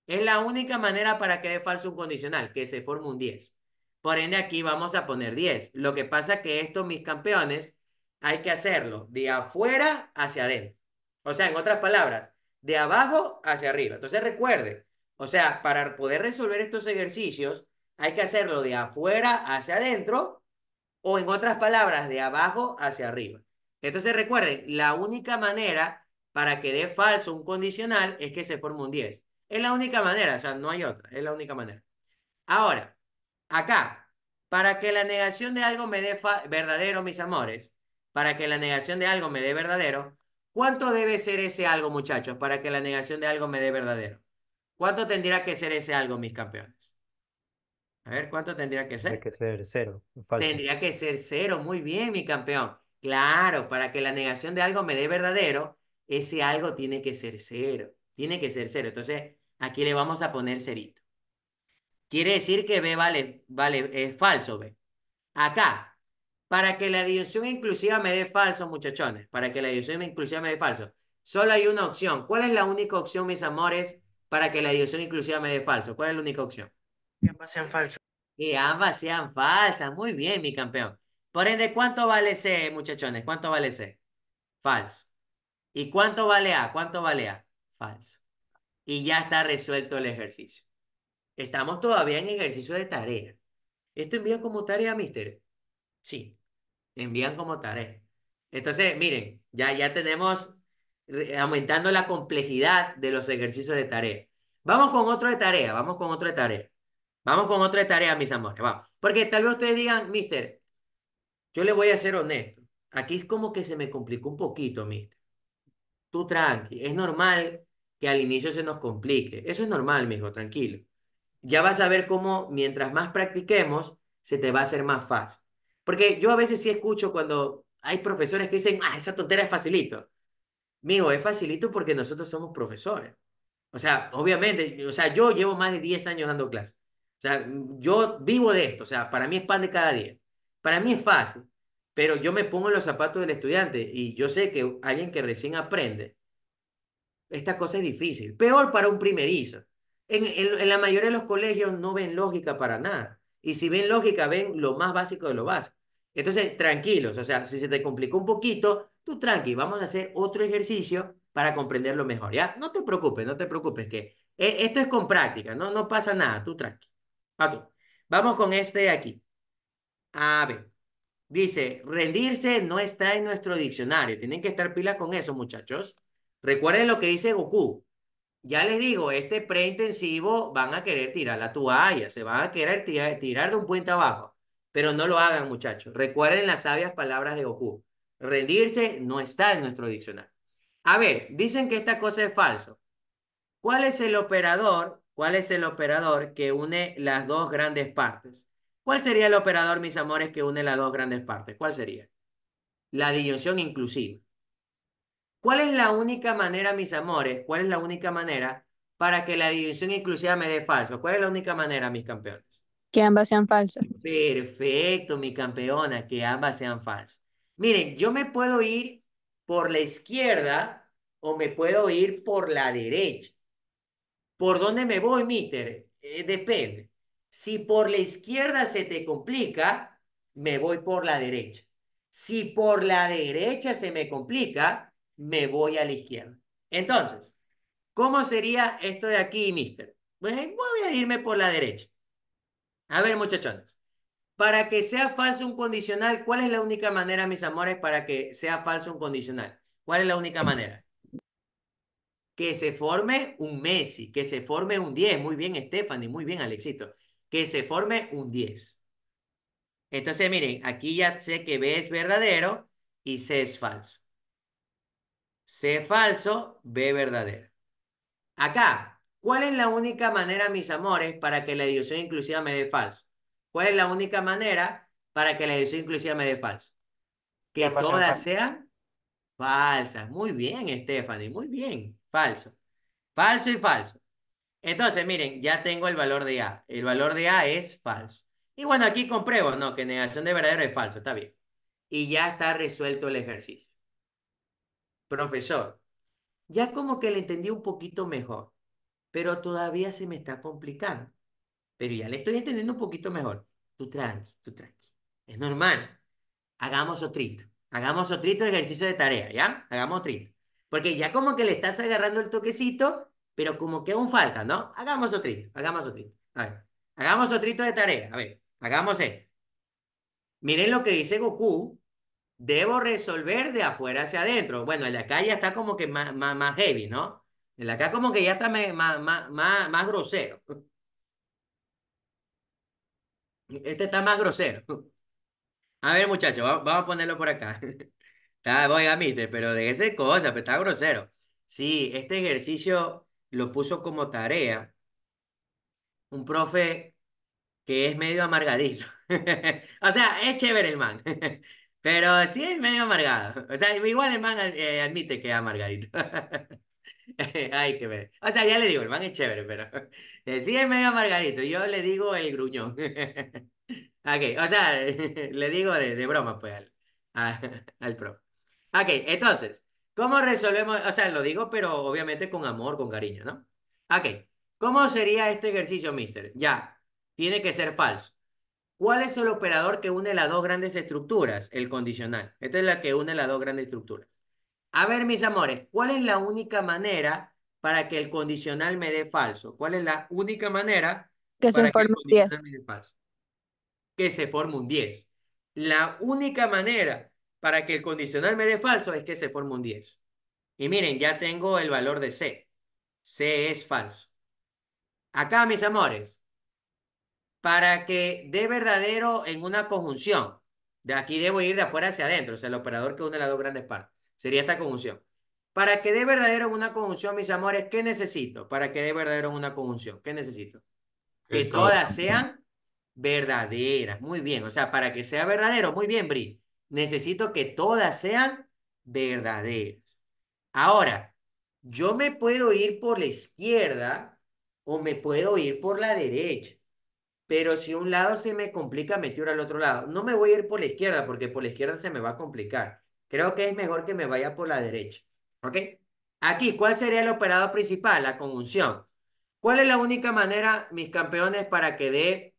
A: Es la única manera para que dé falso un condicional, que se forme un 10. Por ende, aquí vamos a poner 10. Lo que pasa que esto, mis campeones, hay que hacerlo de afuera hacia adentro. O sea, en otras palabras, de abajo hacia arriba. Entonces recuerde, o sea, para poder resolver estos ejercicios hay que hacerlo de afuera hacia adentro o en otras palabras, de abajo hacia arriba. Entonces recuerden, la única manera para que dé falso un condicional es que se forme un 10. Es la única manera, o sea, no hay otra, es la única manera. Ahora, acá, para que la negación de algo me dé verdadero, mis amores, para que la negación de algo me dé verdadero, ¿Cuánto debe ser ese algo, muchachos, para que la negación de algo me dé verdadero? ¿Cuánto tendría que ser ese algo, mis campeones? A ver, ¿cuánto tendría que ser? Tendría que ser cero. Tendría que ser cero. Muy bien, mi campeón. Claro, para que la negación de algo me dé verdadero, ese algo tiene que ser cero. Tiene que ser cero. Entonces, aquí le vamos a poner cerito. Quiere decir que B vale, vale, es falso, B. Acá, para que la dirección inclusiva me dé falso, muchachones, para que la dirección inclusiva me dé falso. Solo hay una opción. ¿Cuál es la única opción, mis amores, para que la dirección inclusiva me dé falso? ¿Cuál es la única opción? Que ambas sean falsas. Que ambas sean falsas. Muy bien, mi campeón. Por ende, ¿cuánto vale C, muchachones? ¿Cuánto vale C? Falso. ¿Y cuánto vale A? ¿Cuánto vale A? Falso. Y ya está resuelto el ejercicio. Estamos todavía en ejercicio de tarea. ¿Esto envía como tarea, mister? Sí envían como tarea. Entonces, miren, ya, ya tenemos eh, aumentando la complejidad de los ejercicios de tarea. Vamos con otra de tarea, vamos con otra de tarea. Vamos con otra de tarea, mis amores. Vamos. Porque tal vez ustedes digan, mister, yo le voy a ser honesto. Aquí es como que se me complicó un poquito, mister. Tú tranqui, es normal que al inicio se nos complique. Eso es normal, mijo, tranquilo. Ya vas a ver cómo mientras más practiquemos, se te va a hacer más fácil. Porque yo a veces sí escucho cuando hay profesores que dicen, ah, esa tontera es facilito. Mijo, es facilito porque nosotros somos profesores. O sea, obviamente, o sea, yo llevo más de 10 años dando clases. O sea, yo vivo de esto. O sea, para mí es pan de cada día. Para mí es fácil, pero yo me pongo en los zapatos del estudiante y yo sé que alguien que recién aprende, esta cosa es difícil. Peor para un primerizo. en la mayoría de los colegios no ven lógica para nada. Y si ven lógica, ven lo más básico de lo básico. Entonces, tranquilos, o sea, si se te complicó un poquito, tú tranqui, vamos a hacer otro ejercicio para comprenderlo mejor, ¿ya? No te preocupes, no te preocupes, que e, esto es con práctica, no, no pasa nada, tú tranqui. Ok, vamos con este de aquí. A ver, dice, rendirse no está en nuestro diccionario, tienen que estar pilas con eso, muchachos. Recuerden lo que dice Goku, ya les digo, este preintensivo van a querer tirar la toalla, se van a querer tirar, de un puente abajo, pero no lo hagan, muchachos. Recuerden las sabias palabras de Goku. Rendirse no está en nuestro diccionario. A ver, dicen que esta cosa es falso. ¿Cuál es el operador? ¿Cuál es el operador que une las dos grandes partes? ¿Cuál sería el operador, mis amores, que une las dos grandes partes? ¿Cuál sería? La disyunción inclusiva. ¿Cuál es la única manera, mis amores? ¿Cuál es la única manera para que la división inclusiva me dé falso? ¿Cuál es la única manera, mis campeones? Que ambas sean falsas. Perfecto, mi campeona, que ambas sean falsas. Miren, yo me puedo ir por la izquierda o me puedo ir por la derecha. ¿Por dónde me voy, Míter? Eh, depende. Si por la izquierda se te complica, me voy por la derecha. Si por la derecha se me complica, me voy a la izquierda. Entonces, ¿cómo sería esto de aquí, mister? Pues eh, voy a irme por la derecha. A ver, muchachos. Para que sea falso un condicional, ¿cuál es la única manera, mis amores, para que sea falso un condicional? ¿Cuál es la única manera? Que se forme un Messi, que se forme un 10. Muy bien, Stephanie, muy bien, Alexito. Que se forme un 10. Entonces, miren, aquí ya sé que B es verdadero y C es falso. C falso, B verdadero. Acá, ¿cuál es la única manera, mis amores, para que la edición inclusiva me dé falso? ¿Cuál es la única manera para que la edición inclusiva me dé falso? Que todas sean falsas. Muy bien, Stephanie, muy bien. Falso. Falso y falso. Entonces, miren, ya tengo el valor de A. El valor de A es falso. Y bueno, aquí compruebo, no, que negación de verdadero es falso, está bien. Y ya está resuelto el ejercicio profesor, ya como que le entendí un poquito mejor, pero todavía se me está complicando. Pero ya le estoy entendiendo un poquito mejor. Tú tranqui, tú tranqui. Es normal. Hagamos trito. Hagamos trito de ejercicio de tarea, ¿ya? Hagamos trito. Porque ya como que le estás agarrando el toquecito, pero como que aún falta, ¿no? Hagamos trito. hagamos otro. A ver, hagamos trito de tarea. A ver, hagamos esto. Miren lo que dice Goku debo resolver de afuera hacia adentro. Bueno, el de acá ya está como que más, más, heavy, ¿no? El de acá como que ya está más, más, más, más grosero. Este está más grosero. A ver, muchachos, vamos a ponerlo por acá. Está, voy a mite, pero déjese cosa, pero está grosero. Sí, este ejercicio lo puso como tarea un profe que es medio amargadito. o sea, es chévere el man. Pero sí es medio amargado. O sea, igual el man eh, admite que es amargadito. Ay, que ver O sea, ya le digo, el man es chévere, pero eh, sí es medio amargadito. Yo le digo el gruñón. ok, o sea, le digo de, broma, pues, al, al pro. Ok, entonces, ¿cómo resolvemos? O sea, lo digo, pero obviamente con amor, con cariño, ¿no? Ok, ¿cómo sería este ejercicio, mister? Ya, tiene que ser falso. ¿Cuál es el operador que une las dos grandes estructuras? El condicional. Esta es la que une las dos grandes estructuras. A ver, mis amores, ¿cuál es la única manera para que el condicional me dé falso? ¿Cuál es la única manera que para se forme que el me dé falso? Que se forme un 10. La única manera para que el condicional me dé falso es que se forme un 10. Y miren, ya tengo el valor de C. C es falso. Acá, mis amores, para que dé verdadero en una conjunción. De aquí debo ir de afuera hacia adentro, o sea, el operador que une las dos grandes partes. Sería esta conjunción. Para que dé verdadero en una conjunción, mis amores, ¿qué necesito? Para que dé verdadero en una conjunción, ¿qué necesito? Que, todas sean verdaderas. Muy bien, o sea, para que sea verdadero, muy bien, Bri. Necesito que todas sean verdaderas. Ahora, yo me puedo ir por la izquierda o me puedo ir por la derecha pero si un lado se me complica, me tiro al otro lado. No me voy a ir por la izquierda, porque por la izquierda se me va a complicar. Creo que es mejor que me vaya por la derecha. ¿Ok? Aquí, ¿cuál sería el operador principal? La conjunción. ¿Cuál es la única manera, mis campeones, para que dé,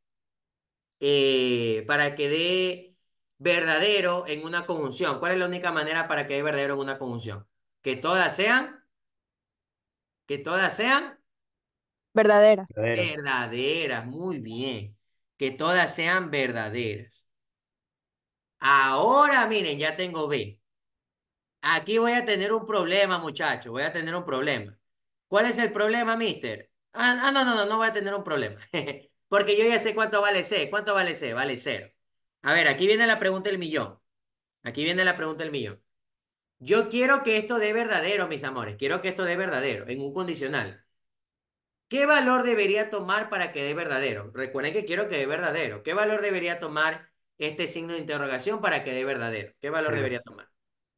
A: eh, para que dé verdadero en una conjunción? ¿Cuál es la única manera para que dé verdadero en una conjunción? Que todas sean, que todas sean Verdaderas. Verdaderas. muy bien. Que todas sean verdaderas. Ahora, miren, ya tengo B. Aquí voy a tener un problema, muchachos. Voy a tener un problema. ¿Cuál es el problema, mister? Ah, ah no, no, no, no voy a tener un problema. Porque yo ya sé cuánto vale C. ¿Cuánto vale C? Vale cero. A ver, aquí viene la pregunta del millón. Aquí viene la pregunta del millón. Yo quiero que esto dé verdadero, mis amores. Quiero que esto dé verdadero en un condicional. ¿Qué valor debería tomar para que dé verdadero? Recuerden que quiero que dé verdadero. ¿Qué valor debería tomar este signo de interrogación para que dé verdadero? ¿Qué valor debería tomar?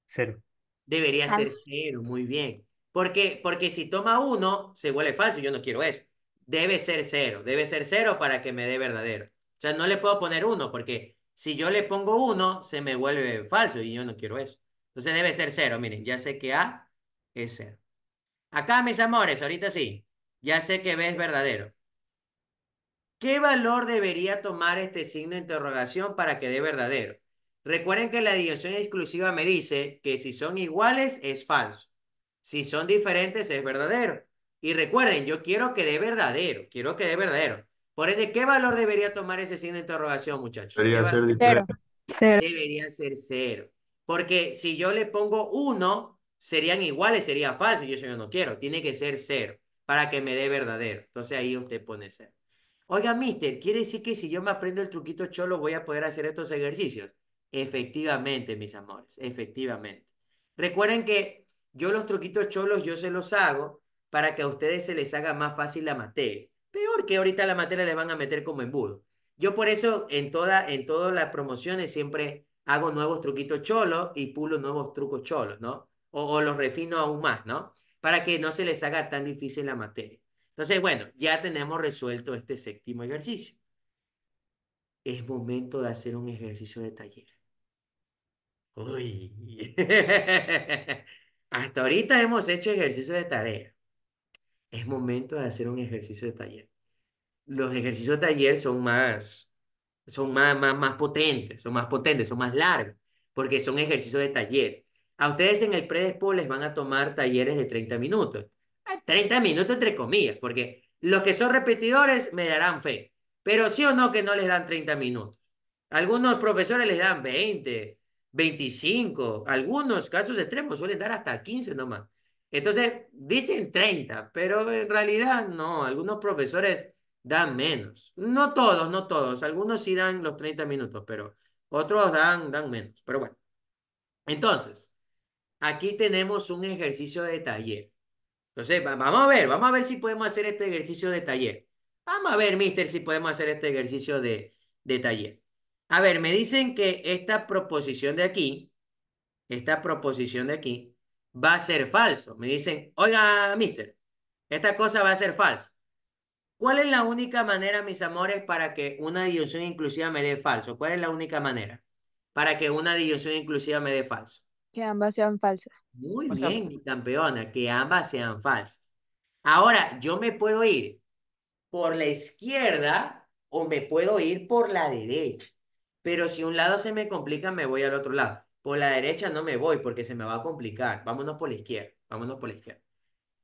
A: Cero. Debería ah. ser cero, muy bien. Porque, porque si toma uno, se vuelve falso. Yo no quiero eso. Debe ser cero. Debe ser cero para que me dé verdadero. O sea, no le puedo poner uno porque si yo le pongo uno, se me vuelve falso y yo no quiero eso. Entonces debe ser cero. Miren, ya sé que A es cero. Acá, mis amores, ahorita sí. Ya sé que B es verdadero. ¿Qué valor debería tomar este signo de interrogación para que dé verdadero? Recuerden que la dirección exclusiva me dice que si son iguales es falso. Si son diferentes es verdadero. Y recuerden, yo quiero que dé verdadero. Quiero que dé verdadero. Por ende, ¿qué valor debería tomar ese signo de interrogación, muchachos? Debería ser Cero. Debería ser cero. Porque si yo le pongo uno, serían iguales, sería falso. Yo eso yo no quiero. Tiene que ser cero para que me dé verdadero. Entonces ahí usted pone ser. Oiga, mister, ¿quiere decir que si yo me aprendo el truquito cholo voy a poder hacer estos ejercicios? Efectivamente, mis amores, efectivamente. Recuerden que yo los truquitos cholos yo se los hago para que a ustedes se les haga más fácil la materia. Peor que ahorita la materia les van a meter como embudo. Yo por eso en toda en todas las promociones siempre hago nuevos truquitos cholos y pulo nuevos trucos cholos, ¿no? O, o los refino aún más, ¿no? para que no se les haga tan difícil la materia. Entonces, bueno, ya tenemos resuelto este séptimo ejercicio. Es momento de hacer un ejercicio de taller. Uy. Hasta ahorita hemos hecho ejercicio de tarea. Es momento de hacer un ejercicio de taller. Los ejercicios de taller son más, son más, más, más potentes, son más potentes, son más largos, porque son ejercicios de taller. A ustedes en el predespo les van a tomar talleres de 30 minutos. 30 ah, minutos entre comillas, porque los que son repetidores me darán fe. Pero sí o no que no les dan 30 minutos. Algunos profesores les dan 20, 25, algunos casos extremos suelen dar hasta 15 nomás. Entonces, dicen 30, pero en realidad no, algunos profesores dan menos. No todos, no todos, algunos sí dan los 30 minutos, pero otros dan, dan menos. Pero bueno, entonces, aquí tenemos un ejercicio de taller. Entonces, vamos a ver, vamos a ver si podemos hacer este ejercicio de taller. Vamos a ver, mister, si podemos hacer este ejercicio de, taller. A ver, me dicen que esta proposición de aquí, esta proposición de aquí, va a ser falso. Me dicen, oiga, mister, esta cosa va a ser falso. ¿Cuál es la única manera, mis amores, para que una disyunción inclusiva me dé falso? ¿Cuál es la única manera para que una disyunción inclusiva me dé falso? Que ambas sean falsas. Muy bien, mi campeona, que ambas sean falsas. Ahora, yo me puedo ir por la izquierda o me puedo ir por la derecha. Pero si un lado se me complica, me voy al otro lado. Por la derecha no me voy porque se me va a complicar. Vámonos por la izquierda. Vámonos por la izquierda.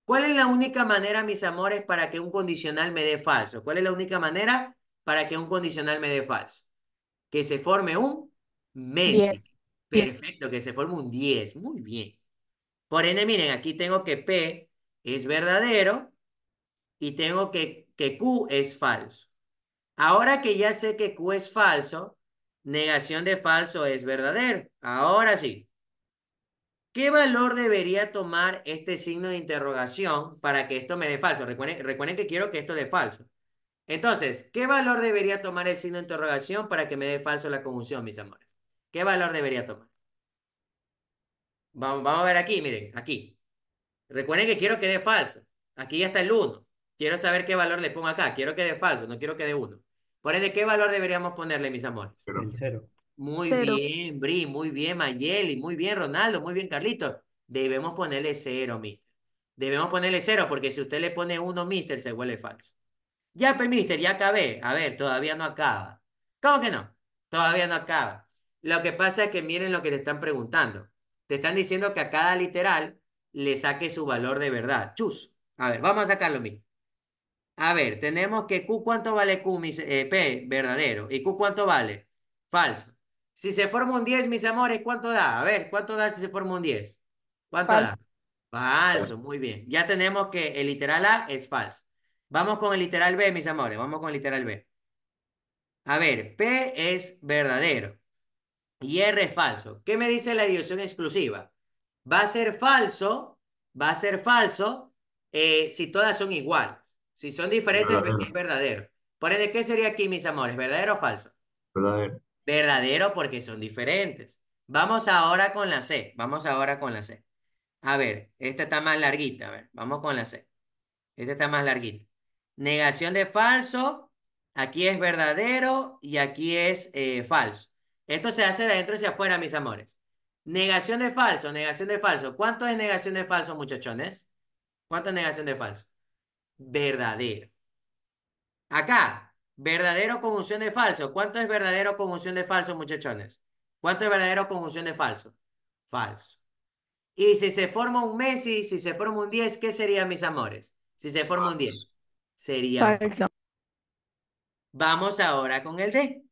A: ¿Cuál es la única manera, mis amores, para que un condicional me dé falso? ¿Cuál es la única manera para que un condicional me dé falso? Que se forme un mes. Perfecto, que se forme un 10. Muy bien. Por ende, miren, aquí tengo que P es verdadero y tengo que, que Q es falso. Ahora que ya sé que Q es falso, negación de falso es verdadero. Ahora sí. ¿Qué valor debería tomar este signo de interrogación para que esto me dé falso? Recuerden, recuerden que quiero que esto dé falso. Entonces, ¿qué valor debería tomar el signo de interrogación para que me dé falso la conjunción, mis amores? ¿Qué valor debería tomar? Vamos, vamos a ver aquí, miren, aquí. Recuerden que quiero que dé falso. Aquí ya está el 1. Quiero saber qué valor le pongo acá. Quiero que dé falso, no quiero que dé 1. Por ende, ¿qué valor deberíamos ponerle, mis amores? El 0. Muy bien, Bri, muy bien, Mayeli, muy bien, Ronaldo, muy bien, Carlitos. Debemos ponerle 0, mister. Debemos ponerle 0 porque si usted le pone 1, mister, se vuelve falso. Ya, pues, mister, ya acabé. A ver, todavía no acaba. ¿Cómo que no? Todavía no acaba. Lo que pasa es que miren lo que te están preguntando. Te están diciendo que a cada literal le saque su valor de verdad. Chus. A ver, vamos a sacarlo mismo. A ver, tenemos que Q cuánto vale Q, eh, P, verdadero. ¿Y Q cuánto vale? Falso. Si se forma un 10, mis amores, ¿cuánto da? A ver, ¿cuánto da si se forma un 10? ¿Cuánto da? Falso, muy bien. Ya tenemos que el literal A es falso. Vamos con el literal B, mis amores. Vamos con el literal B. A ver, P es verdadero. Y R es falso. ¿Qué me dice la división exclusiva? Va a ser falso, va a ser falso eh, si todas son iguales. Si son diferentes, pues, es verdadero. Por ende, ¿qué sería aquí, mis amores? ¿Verdadero o falso? Verdadero. Verdadero porque son diferentes. Vamos ahora con la C. Vamos ahora con la C. A ver, esta está más larguita. A ver, vamos con la C. Esta está más larguita. Negación de falso. Aquí es verdadero y aquí es eh, falso. Esto se hace de adentro hacia afuera, mis amores. Negación de falso, negación de falso. ¿Cuánto es negación de falso, muchachones? ¿Cuánto es negación de falso? Verdadero. Acá, verdadero conjunción de falso. ¿Cuánto es verdadero conjunción de falso, muchachones? ¿Cuánto es verdadero conjunción de falso? Falso. Y si se forma un Messi, si se forma un 10, ¿qué sería, mis amores? Si se forma un 10, sería. Vamos ahora con el D.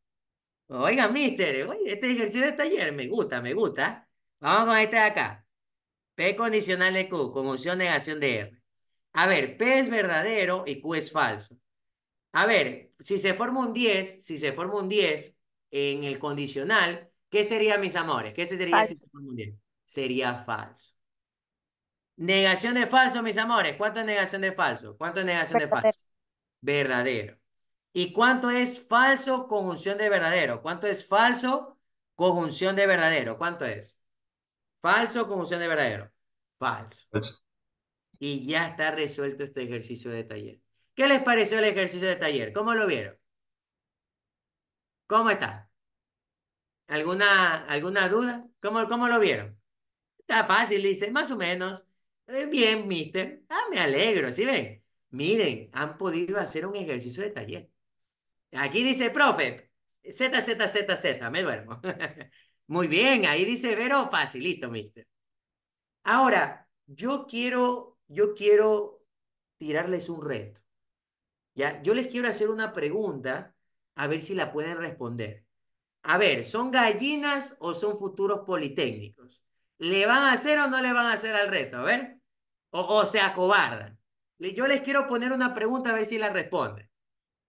A: Oiga, mister, este ejercicio de taller me gusta, me gusta. Vamos con este de acá. P condicional de Q, con opción negación de R. A ver, P es verdadero y Q es falso. A ver, si se forma un 10, si se forma un 10 en el condicional, ¿qué sería, mis amores? ¿Qué sería si se forma un 10? Sería falso. Negación de falso, mis amores. ¿Cuánto es negación de falso? ¿Cuánto es negación de falso? Verdadero. ¿Y cuánto es falso conjunción de verdadero? ¿Cuánto es falso conjunción de verdadero? ¿Cuánto es? Falso conjunción de verdadero. Falso. Pues y ya está resuelto este ejercicio de taller. ¿Qué les pareció el ejercicio de taller? ¿Cómo lo vieron? ¿Cómo está? ¿Alguna, alguna duda? ¿Cómo, ¿Cómo lo vieron? Está fácil, dice, más o menos. Eh, bien, mister. Ah, me alegro, ¿sí ven? Miren, han podido hacer un ejercicio de taller. Aquí dice, profe, Z, Z, Z, Z, me duermo. Muy bien, ahí dice Vero, facilito, mister. Ahora, yo quiero, yo quiero tirarles un reto. ¿ya? Yo les quiero hacer una pregunta, a ver si la pueden responder. A ver, ¿son gallinas o son futuros politécnicos? ¿Le van a hacer o no le van a hacer al reto? A ver. O, o se acobardan. Yo les quiero poner una pregunta a ver si la responden.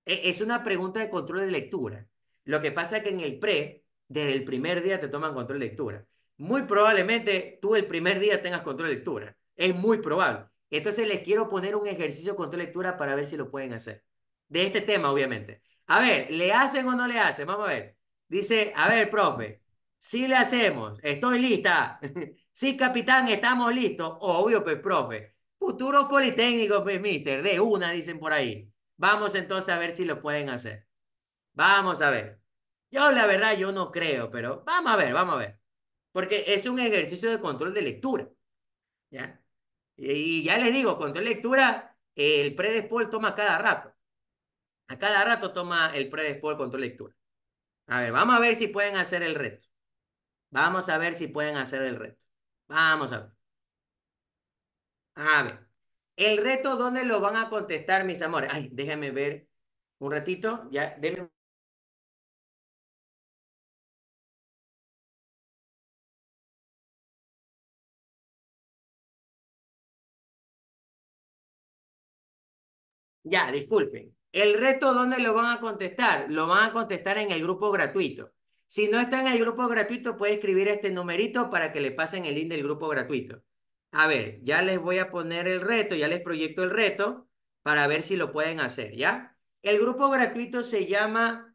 A: E, es una pregunta de control de lectura. Lo que pasa es que en el pre, desde el primer día te toman control de lectura. Muy probablemente tú el primer día tengas control de lectura. Es muy probable. Entonces les quiero poner un ejercicio de control de lectura para ver si lo pueden hacer. De este tema, obviamente. A ver, ¿le hacen o no le hacen? Vamos a ver. Dice, a ver, profe, si ¿sí le hacemos, estoy lista. sí, capitán, estamos listos. Obvio, pues, profe. Futuro Politécnico, pues, mister. De una, dicen por ahí. Vamos entonces a ver si lo pueden hacer. Vamos a ver. Yo la verdad, yo no creo, pero vamos a ver, vamos a ver. Porque es un ejercicio de control de lectura. ¿Ya? Y, ya les digo, control de lectura, el predespol toma cada rato. A cada rato toma el predespol control de lectura. A ver, vamos a ver si pueden hacer el reto. Vamos a ver si pueden hacer el reto. Vamos a ver. A ver. El reto, ¿dónde lo van a contestar, mis amores? Ay, déjenme ver un ratito, ya, Ya, disculpen. El reto, ¿dónde lo van a contestar? Lo van a contestar en el grupo gratuito. Si no está en el grupo gratuito, puede escribir este numerito para que le pasen el link del grupo gratuito a ver, ya les voy a poner el reto, ya les proyecto el reto para ver si lo pueden hacer, ¿ya? El grupo gratuito se llama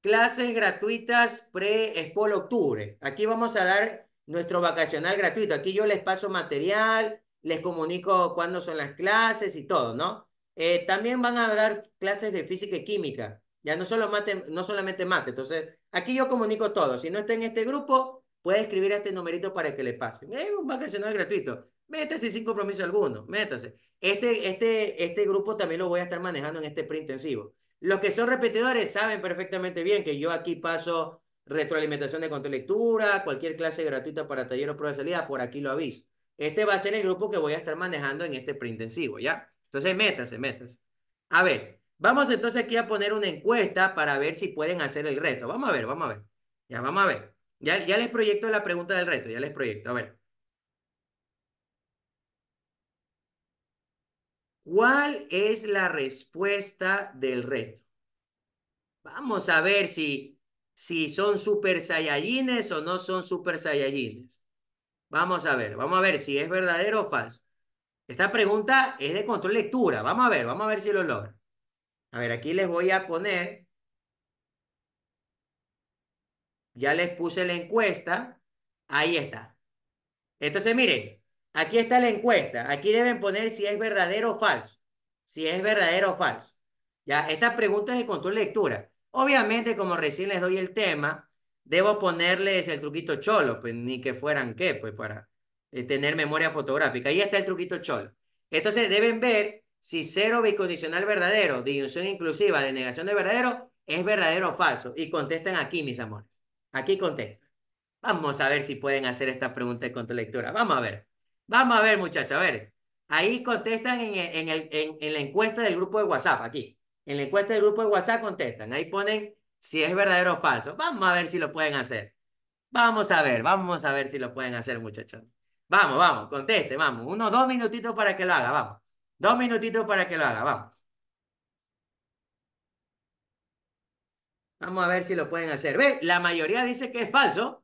A: Clases Gratuitas pre espol Octubre. Aquí vamos a dar nuestro vacacional gratuito. Aquí yo les paso material, les comunico cuándo son las clases y todo, ¿no? Eh, también van a dar clases de física y química, ya no, solo mate, no solamente mate. Entonces, aquí yo comunico todo. Si no está en este grupo, puede escribir este numerito para que le pase. Es un vacacional gratuito métase sin compromiso alguno, métase. Este, este, este grupo también lo voy a estar manejando en este preintensivo. Los que son repetidores saben perfectamente bien que yo aquí paso retroalimentación de lectura cualquier clase gratuita para taller o prueba de salida, por aquí lo aviso. Este va a ser el grupo que voy a estar manejando en este preintensivo, ¿ya? Entonces, métase, métase. A ver, vamos entonces aquí a poner una encuesta para ver si pueden hacer el reto. Vamos a ver, vamos a ver. Ya, vamos a ver. Ya, ya les proyecto la pregunta del reto, ya les proyecto. A ver. ¿Cuál es la respuesta del reto? Vamos a ver si, si son super saiyajines o no son super saiyajines. Vamos a ver, vamos a ver si es verdadero o falso. Esta pregunta es de control lectura. Vamos a ver, vamos a ver si lo logra. A ver, aquí les voy a poner. Ya les puse la encuesta. Ahí está. Entonces, mire. Aquí está la encuesta. Aquí deben poner si es verdadero o falso. Si es verdadero o falso. Ya, estas preguntas de control lectura. Obviamente, como recién les doy el tema, debo ponerles el truquito cholo, pues ni que fueran qué, pues para eh, tener memoria fotográfica. Ahí está el truquito cholo. Entonces deben ver si cero bicondicional verdadero, disyunción inclusiva, denegación de verdadero, es verdadero o falso. Y contestan aquí, mis amores. Aquí contestan. Vamos a ver si pueden hacer esta pregunta de control lectura. Vamos a ver. Vamos a ver, muchachos, a ver. Ahí contestan en, en, la encuesta del grupo de WhatsApp, aquí. En la encuesta del grupo de WhatsApp contestan. Ahí ponen si es verdadero o falso. Vamos a ver si lo pueden hacer. Vamos a ver, vamos a ver si lo pueden hacer, muchachos. Vamos, vamos, conteste, vamos. Unos dos minutitos para que lo haga, vamos. Dos minutitos para que lo haga, vamos. Vamos a ver si lo pueden hacer. Ve, la mayoría dice que es falso.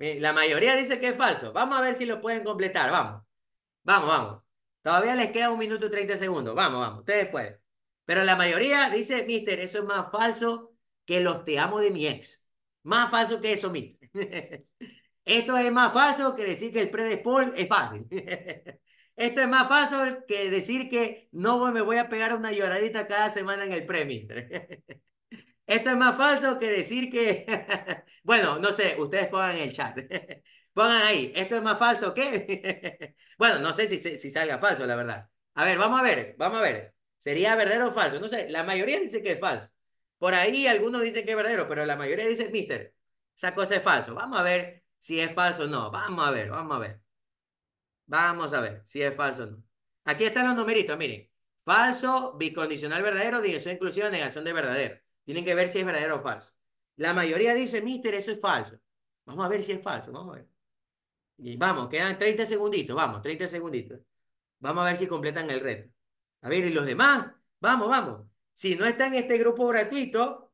A: La mayoría dice que es falso. Vamos a ver si lo pueden completar. Vamos. Vamos, vamos. Todavía les queda un minuto y 30 segundos. Vamos, vamos. Ustedes pueden. Pero la mayoría dice, mister, eso es más falso que los te amo de mi ex. Más falso que eso, mister. Esto es más falso que decir que el Paul es fácil. Esto es más falso que decir que no me voy a pegar una lloradita cada semana en el pre, mister. Esto es más falso que decir que, bueno, no sé, ustedes pongan en el chat. Pongan ahí, esto es más falso que, bueno, no sé si, si salga falso, la verdad. A ver, vamos a ver, vamos a ver. ¿Sería verdadero o falso? No sé, la mayoría dice que es falso. Por ahí algunos dicen que es verdadero, pero la mayoría dice, mister, esa cosa es falso. Vamos a ver si es falso o no. Vamos a ver, vamos a ver. Vamos a ver si es falso o no. Aquí están los numeritos, miren. Falso, bicondicional verdadero, dirección inclusiva, negación de verdadero. Tienen que ver si es verdadero o falso. La mayoría dice, mister, eso es falso. Vamos a ver si es falso, vamos a ver. Y vamos, quedan 30 segunditos, vamos, 30 segunditos. Vamos a ver si completan el reto. A ver, ¿y los demás? Vamos, vamos. Si no está en este grupo gratuito,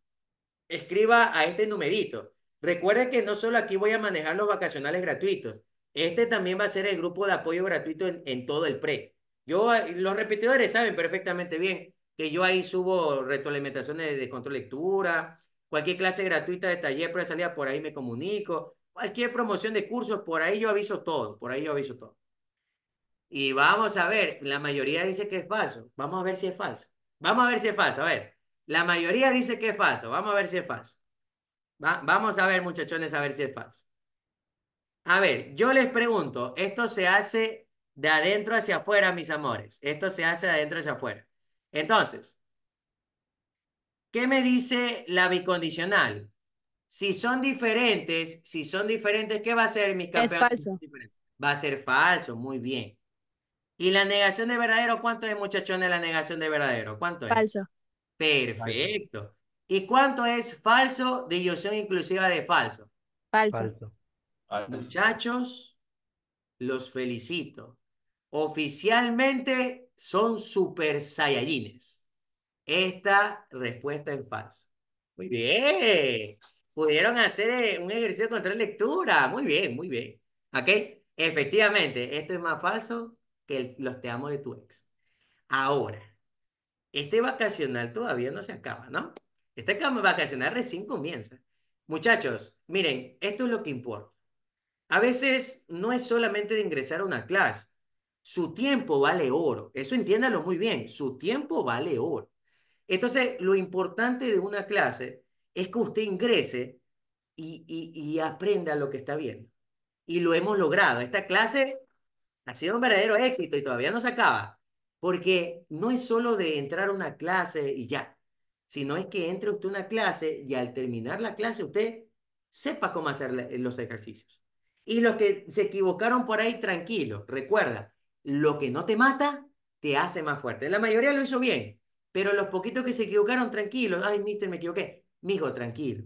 A: escriba a este numerito. Recuerde que no solo aquí voy a manejar los vacacionales gratuitos. Este también va a ser el grupo de apoyo gratuito en, en todo el pre. Yo, eh, los repetidores saben perfectamente bien que yo ahí subo retroalimentaciones de control lectura, cualquier clase gratuita de taller pero salida, por ahí me comunico, cualquier promoción de cursos, por ahí yo aviso todo, por ahí yo aviso todo. Y vamos a ver, la mayoría dice que es falso, vamos a ver si es falso, vamos a ver si es falso, a ver, la mayoría dice que es falso, vamos a ver si es falso. vamos a ver, muchachones, a ver si es falso. A ver, yo les pregunto, esto se hace de adentro hacia afuera, mis amores. Esto se hace de adentro hacia afuera. Entonces, ¿qué me dice la bicondicional? Si son diferentes, si son diferentes, ¿qué va a ser mi campeón? Es falso. Va a ser falso, muy bien. ¿Y la negación de verdadero? ¿Cuánto es, muchachones, la negación de verdadero? ¿Cuánto es? Falso. Perfecto. ¿Y cuánto es falso de ilusión inclusiva de falso? Falso. falso. falso. Muchachos, los felicito. Oficialmente son super saiyajines. Esta respuesta es falsa. Muy bien. Pudieron hacer eh, un ejercicio de control lectura. Muy bien, muy bien. ¿Ok? Efectivamente, esto es más falso que los te amo de tu ex. Ahora, este vacacional todavía no se acaba, ¿no? Este vacacional recién comienza. Muchachos, miren, esto es lo que importa. A veces no es solamente de ingresar a una clase. Su tiempo vale oro. Eso entiéndalo muy bien. Su tiempo vale oro. Entonces, lo importante de una clase es que usted ingrese y, aprenda lo que está viendo. Y lo hemos logrado. Esta clase ha sido un verdadero éxito y todavía no se acaba. Porque no es solo de entrar a una clase y ya, sino es que entre usted a una clase y al terminar la clase usted sepa cómo hacer los ejercicios. Y los que se equivocaron por ahí, tranquilo, recuerda, lo que no te mata te hace más fuerte. La mayoría lo hizo bien, pero los poquitos que se equivocaron, tranquilos. Ay, mister, me equivoqué. Mijo, tranquilo.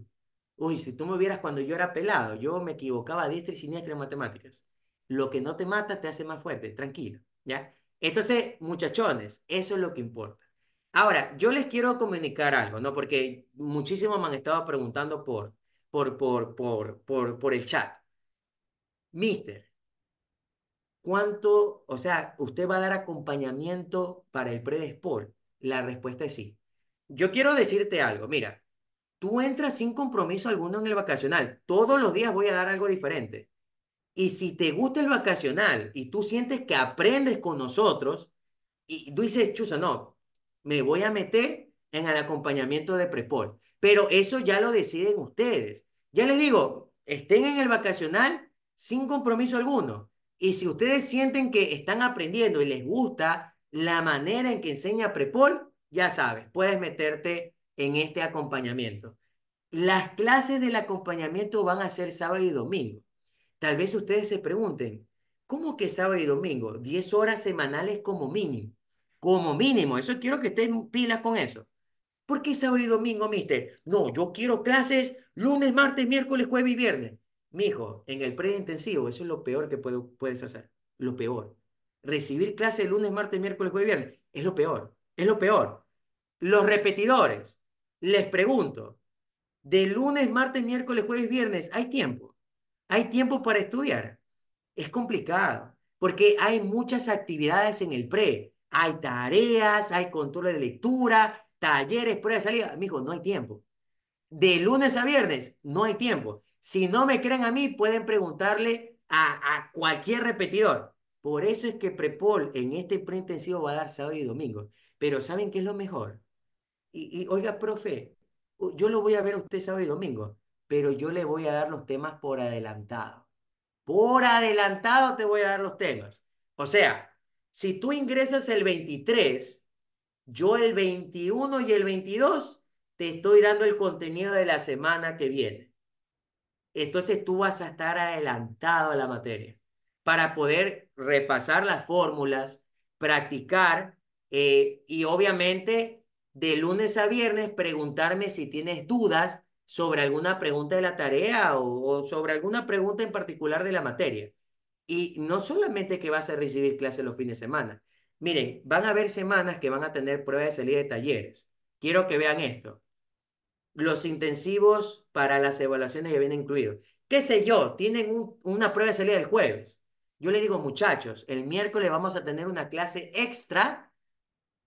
A: Uy, si tú me hubieras cuando yo era pelado, yo me equivocaba a diestra y siniestra en matemáticas. Lo que no te mata te hace más fuerte, tranquilo, ¿ya? Entonces, muchachones, eso es lo que importa. Ahora, yo les quiero comunicar algo, ¿no? Porque muchísimos me han estado preguntando por, por, por, por, por, por el chat. Mister, ¿Cuánto, o sea, usted va a dar acompañamiento para el pre predesport? La respuesta es sí. Yo quiero decirte algo, mira, tú entras sin compromiso alguno en el vacacional, todos los días voy a dar algo diferente. Y si te gusta el vacacional y tú sientes que aprendes con nosotros, y tú dices, chusa, no, me voy a meter en el acompañamiento de Prepol. Pero eso ya lo deciden ustedes. Ya les digo, estén en el vacacional sin compromiso alguno. Y si ustedes sienten que están aprendiendo y les gusta la manera en que enseña Prepol, ya sabes, puedes meterte en este acompañamiento. Las clases del acompañamiento van a ser sábado y domingo. Tal vez ustedes se pregunten, ¿cómo que sábado y domingo? Diez horas semanales como mínimo. Como mínimo, eso quiero que estén pilas con eso. ¿Por qué sábado y domingo, mister? No, yo quiero clases lunes, martes, miércoles, jueves y viernes. Mijo, en el pre-intensivo, eso es lo peor que puedes hacer. Lo peor. Recibir clase lunes, martes, miércoles, jueves, viernes. Es lo peor. Es lo peor. Los repetidores, les pregunto, de lunes, martes, miércoles, jueves, viernes, ¿hay tiempo? ¿Hay tiempo para estudiar? Es complicado, porque hay muchas actividades en el pre. Hay tareas, hay control de lectura, talleres, pruebas de salida. Mijo, no hay tiempo. De lunes a viernes, no hay tiempo. Si no me creen a mí, pueden preguntarle a, cualquier repetidor. Por eso es que Prepol en este preintensivo va a dar sábado y domingo. Pero ¿saben qué es lo mejor? Y, y oiga, profe, yo lo voy a ver a usted sábado y domingo, pero yo le voy a dar los temas por adelantado. Por adelantado te voy a dar los temas. O sea, si tú ingresas el 23, yo el 21 y el 22 te estoy dando el contenido de la semana que viene entonces tú vas a estar adelantado a la materia para poder repasar las fórmulas, practicar eh, y obviamente de lunes a viernes preguntarme si tienes dudas sobre alguna pregunta de la tarea o, sobre alguna pregunta en particular de la materia. Y no solamente que vas a recibir clases los fines de semana. Miren, van a haber semanas que van a tener pruebas de salida de talleres. Quiero que vean esto los intensivos para las evaluaciones que vienen incluidos. ¿Qué sé yo? Tienen una prueba de salida el jueves. Yo le digo, muchachos, el miércoles vamos a tener una clase extra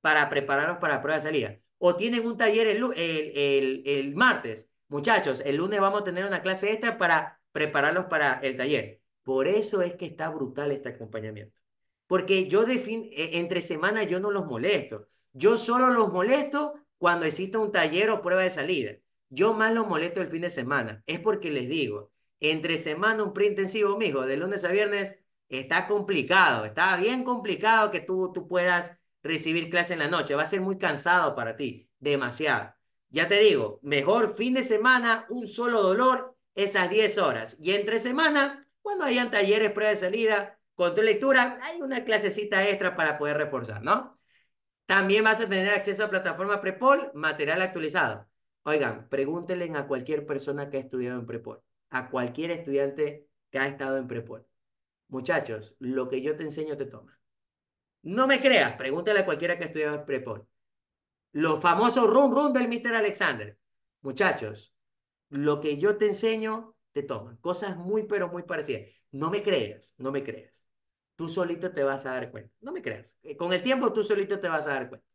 A: para prepararlos para la prueba de salida. O tienen un taller el, martes. Muchachos, el lunes vamos a tener una clase extra para prepararlos para el taller. Por eso es que está brutal este acompañamiento. Porque yo de e, entre semanas yo no los molesto. Yo solo los molesto cuando exista un taller o prueba de salida. Yo más lo molesto el fin de semana. Es porque les digo, entre semana un preintensivo, intensivo, mijo, de lunes a viernes, está complicado, está bien complicado que tú, tú puedas recibir clase en la noche. Va a ser muy cansado para ti, demasiado. Ya te digo, mejor fin de semana, un solo dolor, esas 10 horas. Y entre semana, cuando hayan talleres, prueba de salida, con tu lectura, hay una clasecita extra para poder reforzar, ¿no? También vas a tener acceso a plataforma Prepol, material actualizado. Oigan, pregúntenle a cualquier persona que ha estudiado en Prepol, a cualquier estudiante que ha estado en Prepol. Muchachos, lo que yo te enseño te toma. No me creas, pregúntale a cualquiera que ha estudiado en Prepol. Los famosos rum run del Mr. Alexander. Muchachos, lo que yo te enseño te toma. Cosas muy, pero muy parecidas. No me creas, no me creas tú solito te vas a dar cuenta. No me creas. Eh, con el tiempo tú solito te vas a dar cuenta.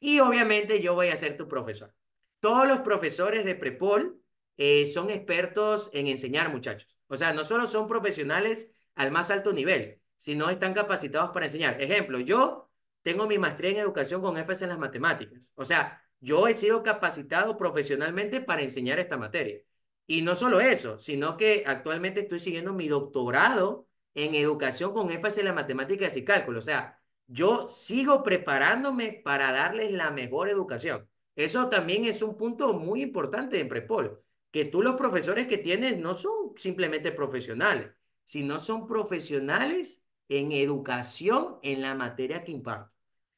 A: Y obviamente yo voy a ser tu profesor. Todos los profesores de Prepol eh, son expertos en enseñar, muchachos. O sea, no solo son profesionales al más alto nivel, sino están capacitados para enseñar. Ejemplo, yo tengo mi maestría en educación con énfasis en las matemáticas. O sea, yo he sido capacitado profesionalmente para enseñar esta materia. Y no solo eso, sino que actualmente estoy siguiendo mi doctorado en educación con énfasis en las matemáticas y cálculo. O sea, yo sigo preparándome para darles la mejor educación. Eso también es un punto muy importante en Prepol, que tú los profesores que tienes no son simplemente profesionales, sino son profesionales en educación en la materia que imparto.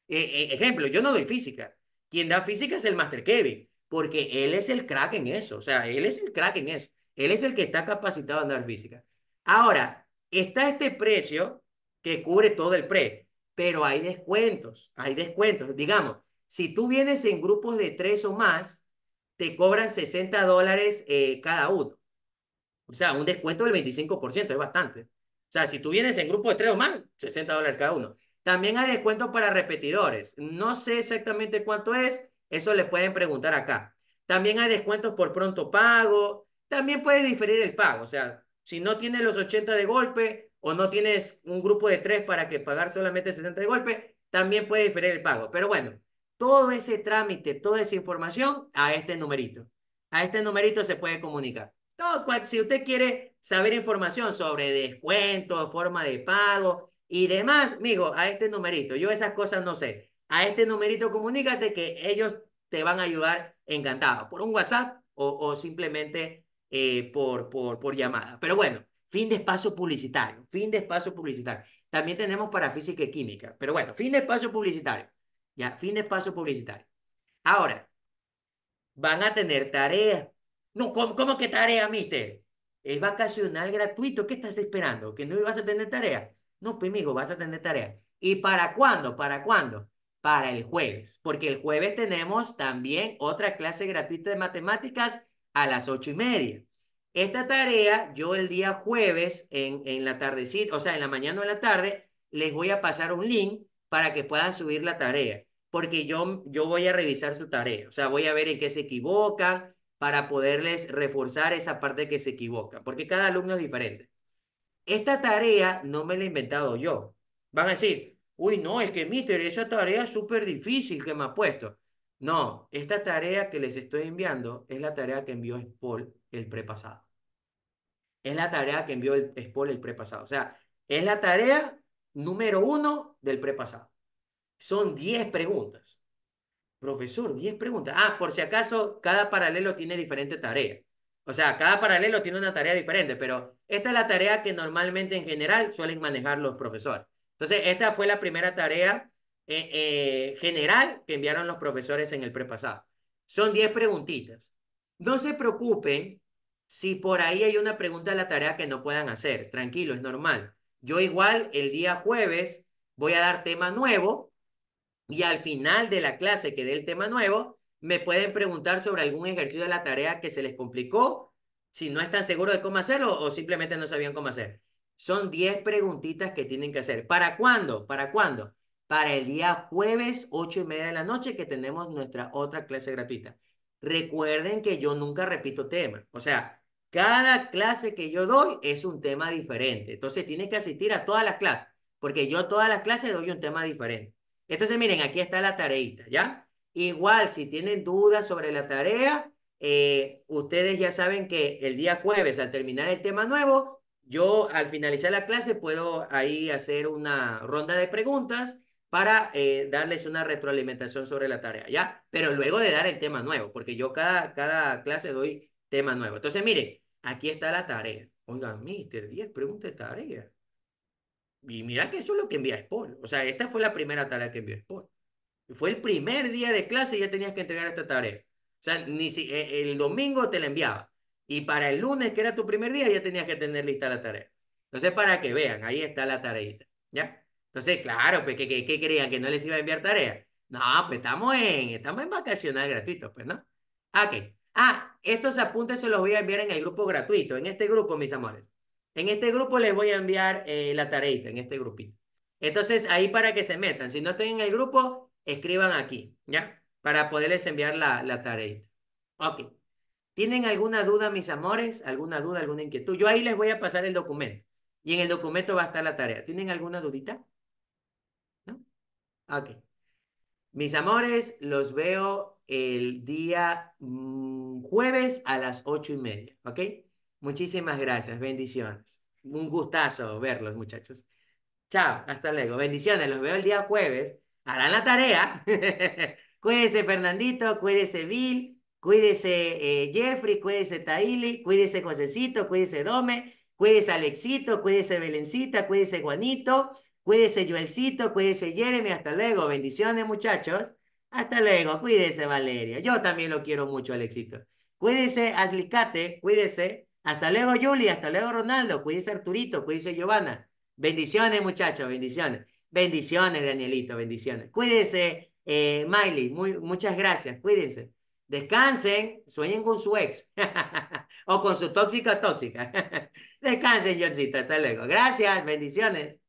A: E, e, ejemplo, yo no doy física. Quien da física es el Master Kevin, porque él es el crack en eso. O sea, él es el crack en eso. Él es el que está capacitado a dar física. Ahora, Está este precio que cubre todo el pre, pero hay descuentos, hay descuentos. Digamos, si tú vienes en grupos de tres o más, te cobran 60 dólares eh, cada uno. O sea, un descuento del 25%, es bastante. O sea, si tú vienes en grupo de tres o más, 60 dólares cada uno. También hay descuentos para repetidores. No sé exactamente cuánto es, eso le pueden preguntar acá. También hay descuentos por pronto pago. También puedes diferir el pago. O sea, si no tienes los 80 de golpe o no tienes un grupo de tres para que pagar solamente 60 de golpe, también puede diferir el pago. Pero bueno, todo ese trámite, toda esa información a este numerito. A este numerito se puede comunicar. cual si usted quiere saber información sobre descuento, forma de pago y demás, amigo, a este numerito. Yo esas cosas no sé. A este numerito comunícate que ellos te van a ayudar encantado por un WhatsApp o, o simplemente eh, por, por, por llamada. Pero bueno, fin de espacio publicitario, fin de espacio publicitario. También tenemos para física y química, pero bueno, fin de espacio publicitario. Ya, fin de espacio publicitario. Ahora, van a tener Tarea, No, ¿cómo, cómo que tarea, mister? Es vacacional gratuito. ¿Qué estás esperando? ¿Que no ibas a tener tarea? No, amigo, pues, vas a tener tarea. ¿Y para cuándo? ¿Para cuándo? Para el jueves, porque el jueves tenemos también otra clase gratuita de matemáticas a las ocho y media. Esta tarea yo el día jueves en, en la tardecita, o sea, en la mañana o en la tarde, les voy a pasar un link para que puedan subir la tarea, porque yo, yo voy a revisar su tarea, o sea, voy a ver en qué se equivocan para poderles reforzar esa parte que se equivoca, porque cada alumno es diferente. Esta tarea no me la he inventado yo. Van a decir, uy, no, es que, mister, esa tarea es súper difícil que me ha puesto. No, esta tarea que les estoy enviando es la tarea que envió Spol el prepasado. Es la tarea que envió el, el prepasado. O sea, es la tarea número uno del prepasado. Son 10 preguntas. Profesor, 10 preguntas. Ah, por si acaso, cada paralelo tiene diferente tarea. O sea, cada paralelo tiene una tarea diferente, pero esta es la tarea que normalmente en general suelen manejar los profesores. Entonces, esta fue la primera tarea eh, eh, general que enviaron los profesores en el prepasado. Son 10 preguntitas. No se preocupen si por ahí hay una pregunta de la tarea que no puedan hacer. Tranquilo, es normal. Yo igual el día jueves voy a dar tema nuevo y al final de la clase que dé el tema nuevo, me pueden preguntar sobre algún ejercicio de la tarea que se les complicó, si no están seguros de cómo hacerlo o simplemente no sabían cómo hacer. Son 10 preguntitas que tienen que hacer. ¿Para cuándo? ¿Para cuándo? para el día jueves, 8 y media de la noche, que tenemos nuestra otra clase gratuita. Recuerden que yo nunca repito tema. O sea, cada clase que yo doy es un tema diferente. Entonces, tiene que asistir a todas las clases, porque yo todas las clases doy un tema diferente. Entonces, miren, aquí está la tareita, ¿ya? Igual, si tienen dudas sobre la tarea, eh, ustedes ya saben que el día jueves, al terminar el tema nuevo, yo al finalizar la clase puedo ahí hacer una ronda de preguntas para eh, darles una retroalimentación sobre la tarea, ¿ya? Pero luego de dar el tema nuevo, porque yo cada, cada clase doy tema nuevo. Entonces, miren, aquí está la tarea. Oiga, mister, 10 pregunte tarea. Y mira que eso es lo que envía Sport. O sea, esta fue la primera tarea que envió Sport. Fue el primer día de clase y ya tenías que entregar esta tarea. O sea, ni si, e, el domingo te la enviaba. Y para el lunes, que era tu primer día, ya tenías que tener lista la tarea. Entonces, para que vean, ahí está la tareita. ¿Ya? Entonces, claro, pues, ¿qué, creían? ¿Que no les iba a enviar tarea? No, pues estamos en, estamos en vacacional gratuito, pues, ¿no? Ok. Ah, estos apuntes se los voy a enviar en el grupo gratuito, en este grupo, mis amores. En este grupo les voy a enviar eh, la tareita, en este grupito. Entonces, ahí para que se metan. Si no están en el grupo, escriban aquí, ¿ya? Para poderles enviar la, la tareita. Ok. ¿Tienen alguna duda, mis amores? ¿Alguna duda, alguna inquietud? Yo ahí les voy a pasar el documento. Y en el documento va a estar la tarea. ¿Tienen alguna dudita? Ok. Mis amores, los veo el día mm, jueves a las ocho y media, ¿ok? Muchísimas gracias, bendiciones. Un gustazo verlos, muchachos. Chao, hasta luego. Bendiciones, los veo el día jueves. Harán la tarea. cuídese Fernandito, cuídese Bill, cuídese eh, Jeffrey, cuídese Taili, cuídese Josecito, cuídese Dome, cuídese Alexito, cuídese Belencita, cuídese Juanito. Cuídese Joelcito, cuídese Jeremy, hasta luego. Bendiciones muchachos. Hasta luego, cuídese Valeria. Yo también lo quiero mucho, Alexito. Cuídese Aslicate, cuídese. Hasta luego Julie, hasta luego Ronaldo, cuídese Arturito, cuídese Giovanna. Bendiciones muchachos, bendiciones. Bendiciones Danielito, bendiciones. Cuídese eh, Miley, muchas gracias, cuídense. Descansen, sueñen con su ex o con su tóxica tóxica. Descansen, Joelcito. hasta luego. Gracias, bendiciones.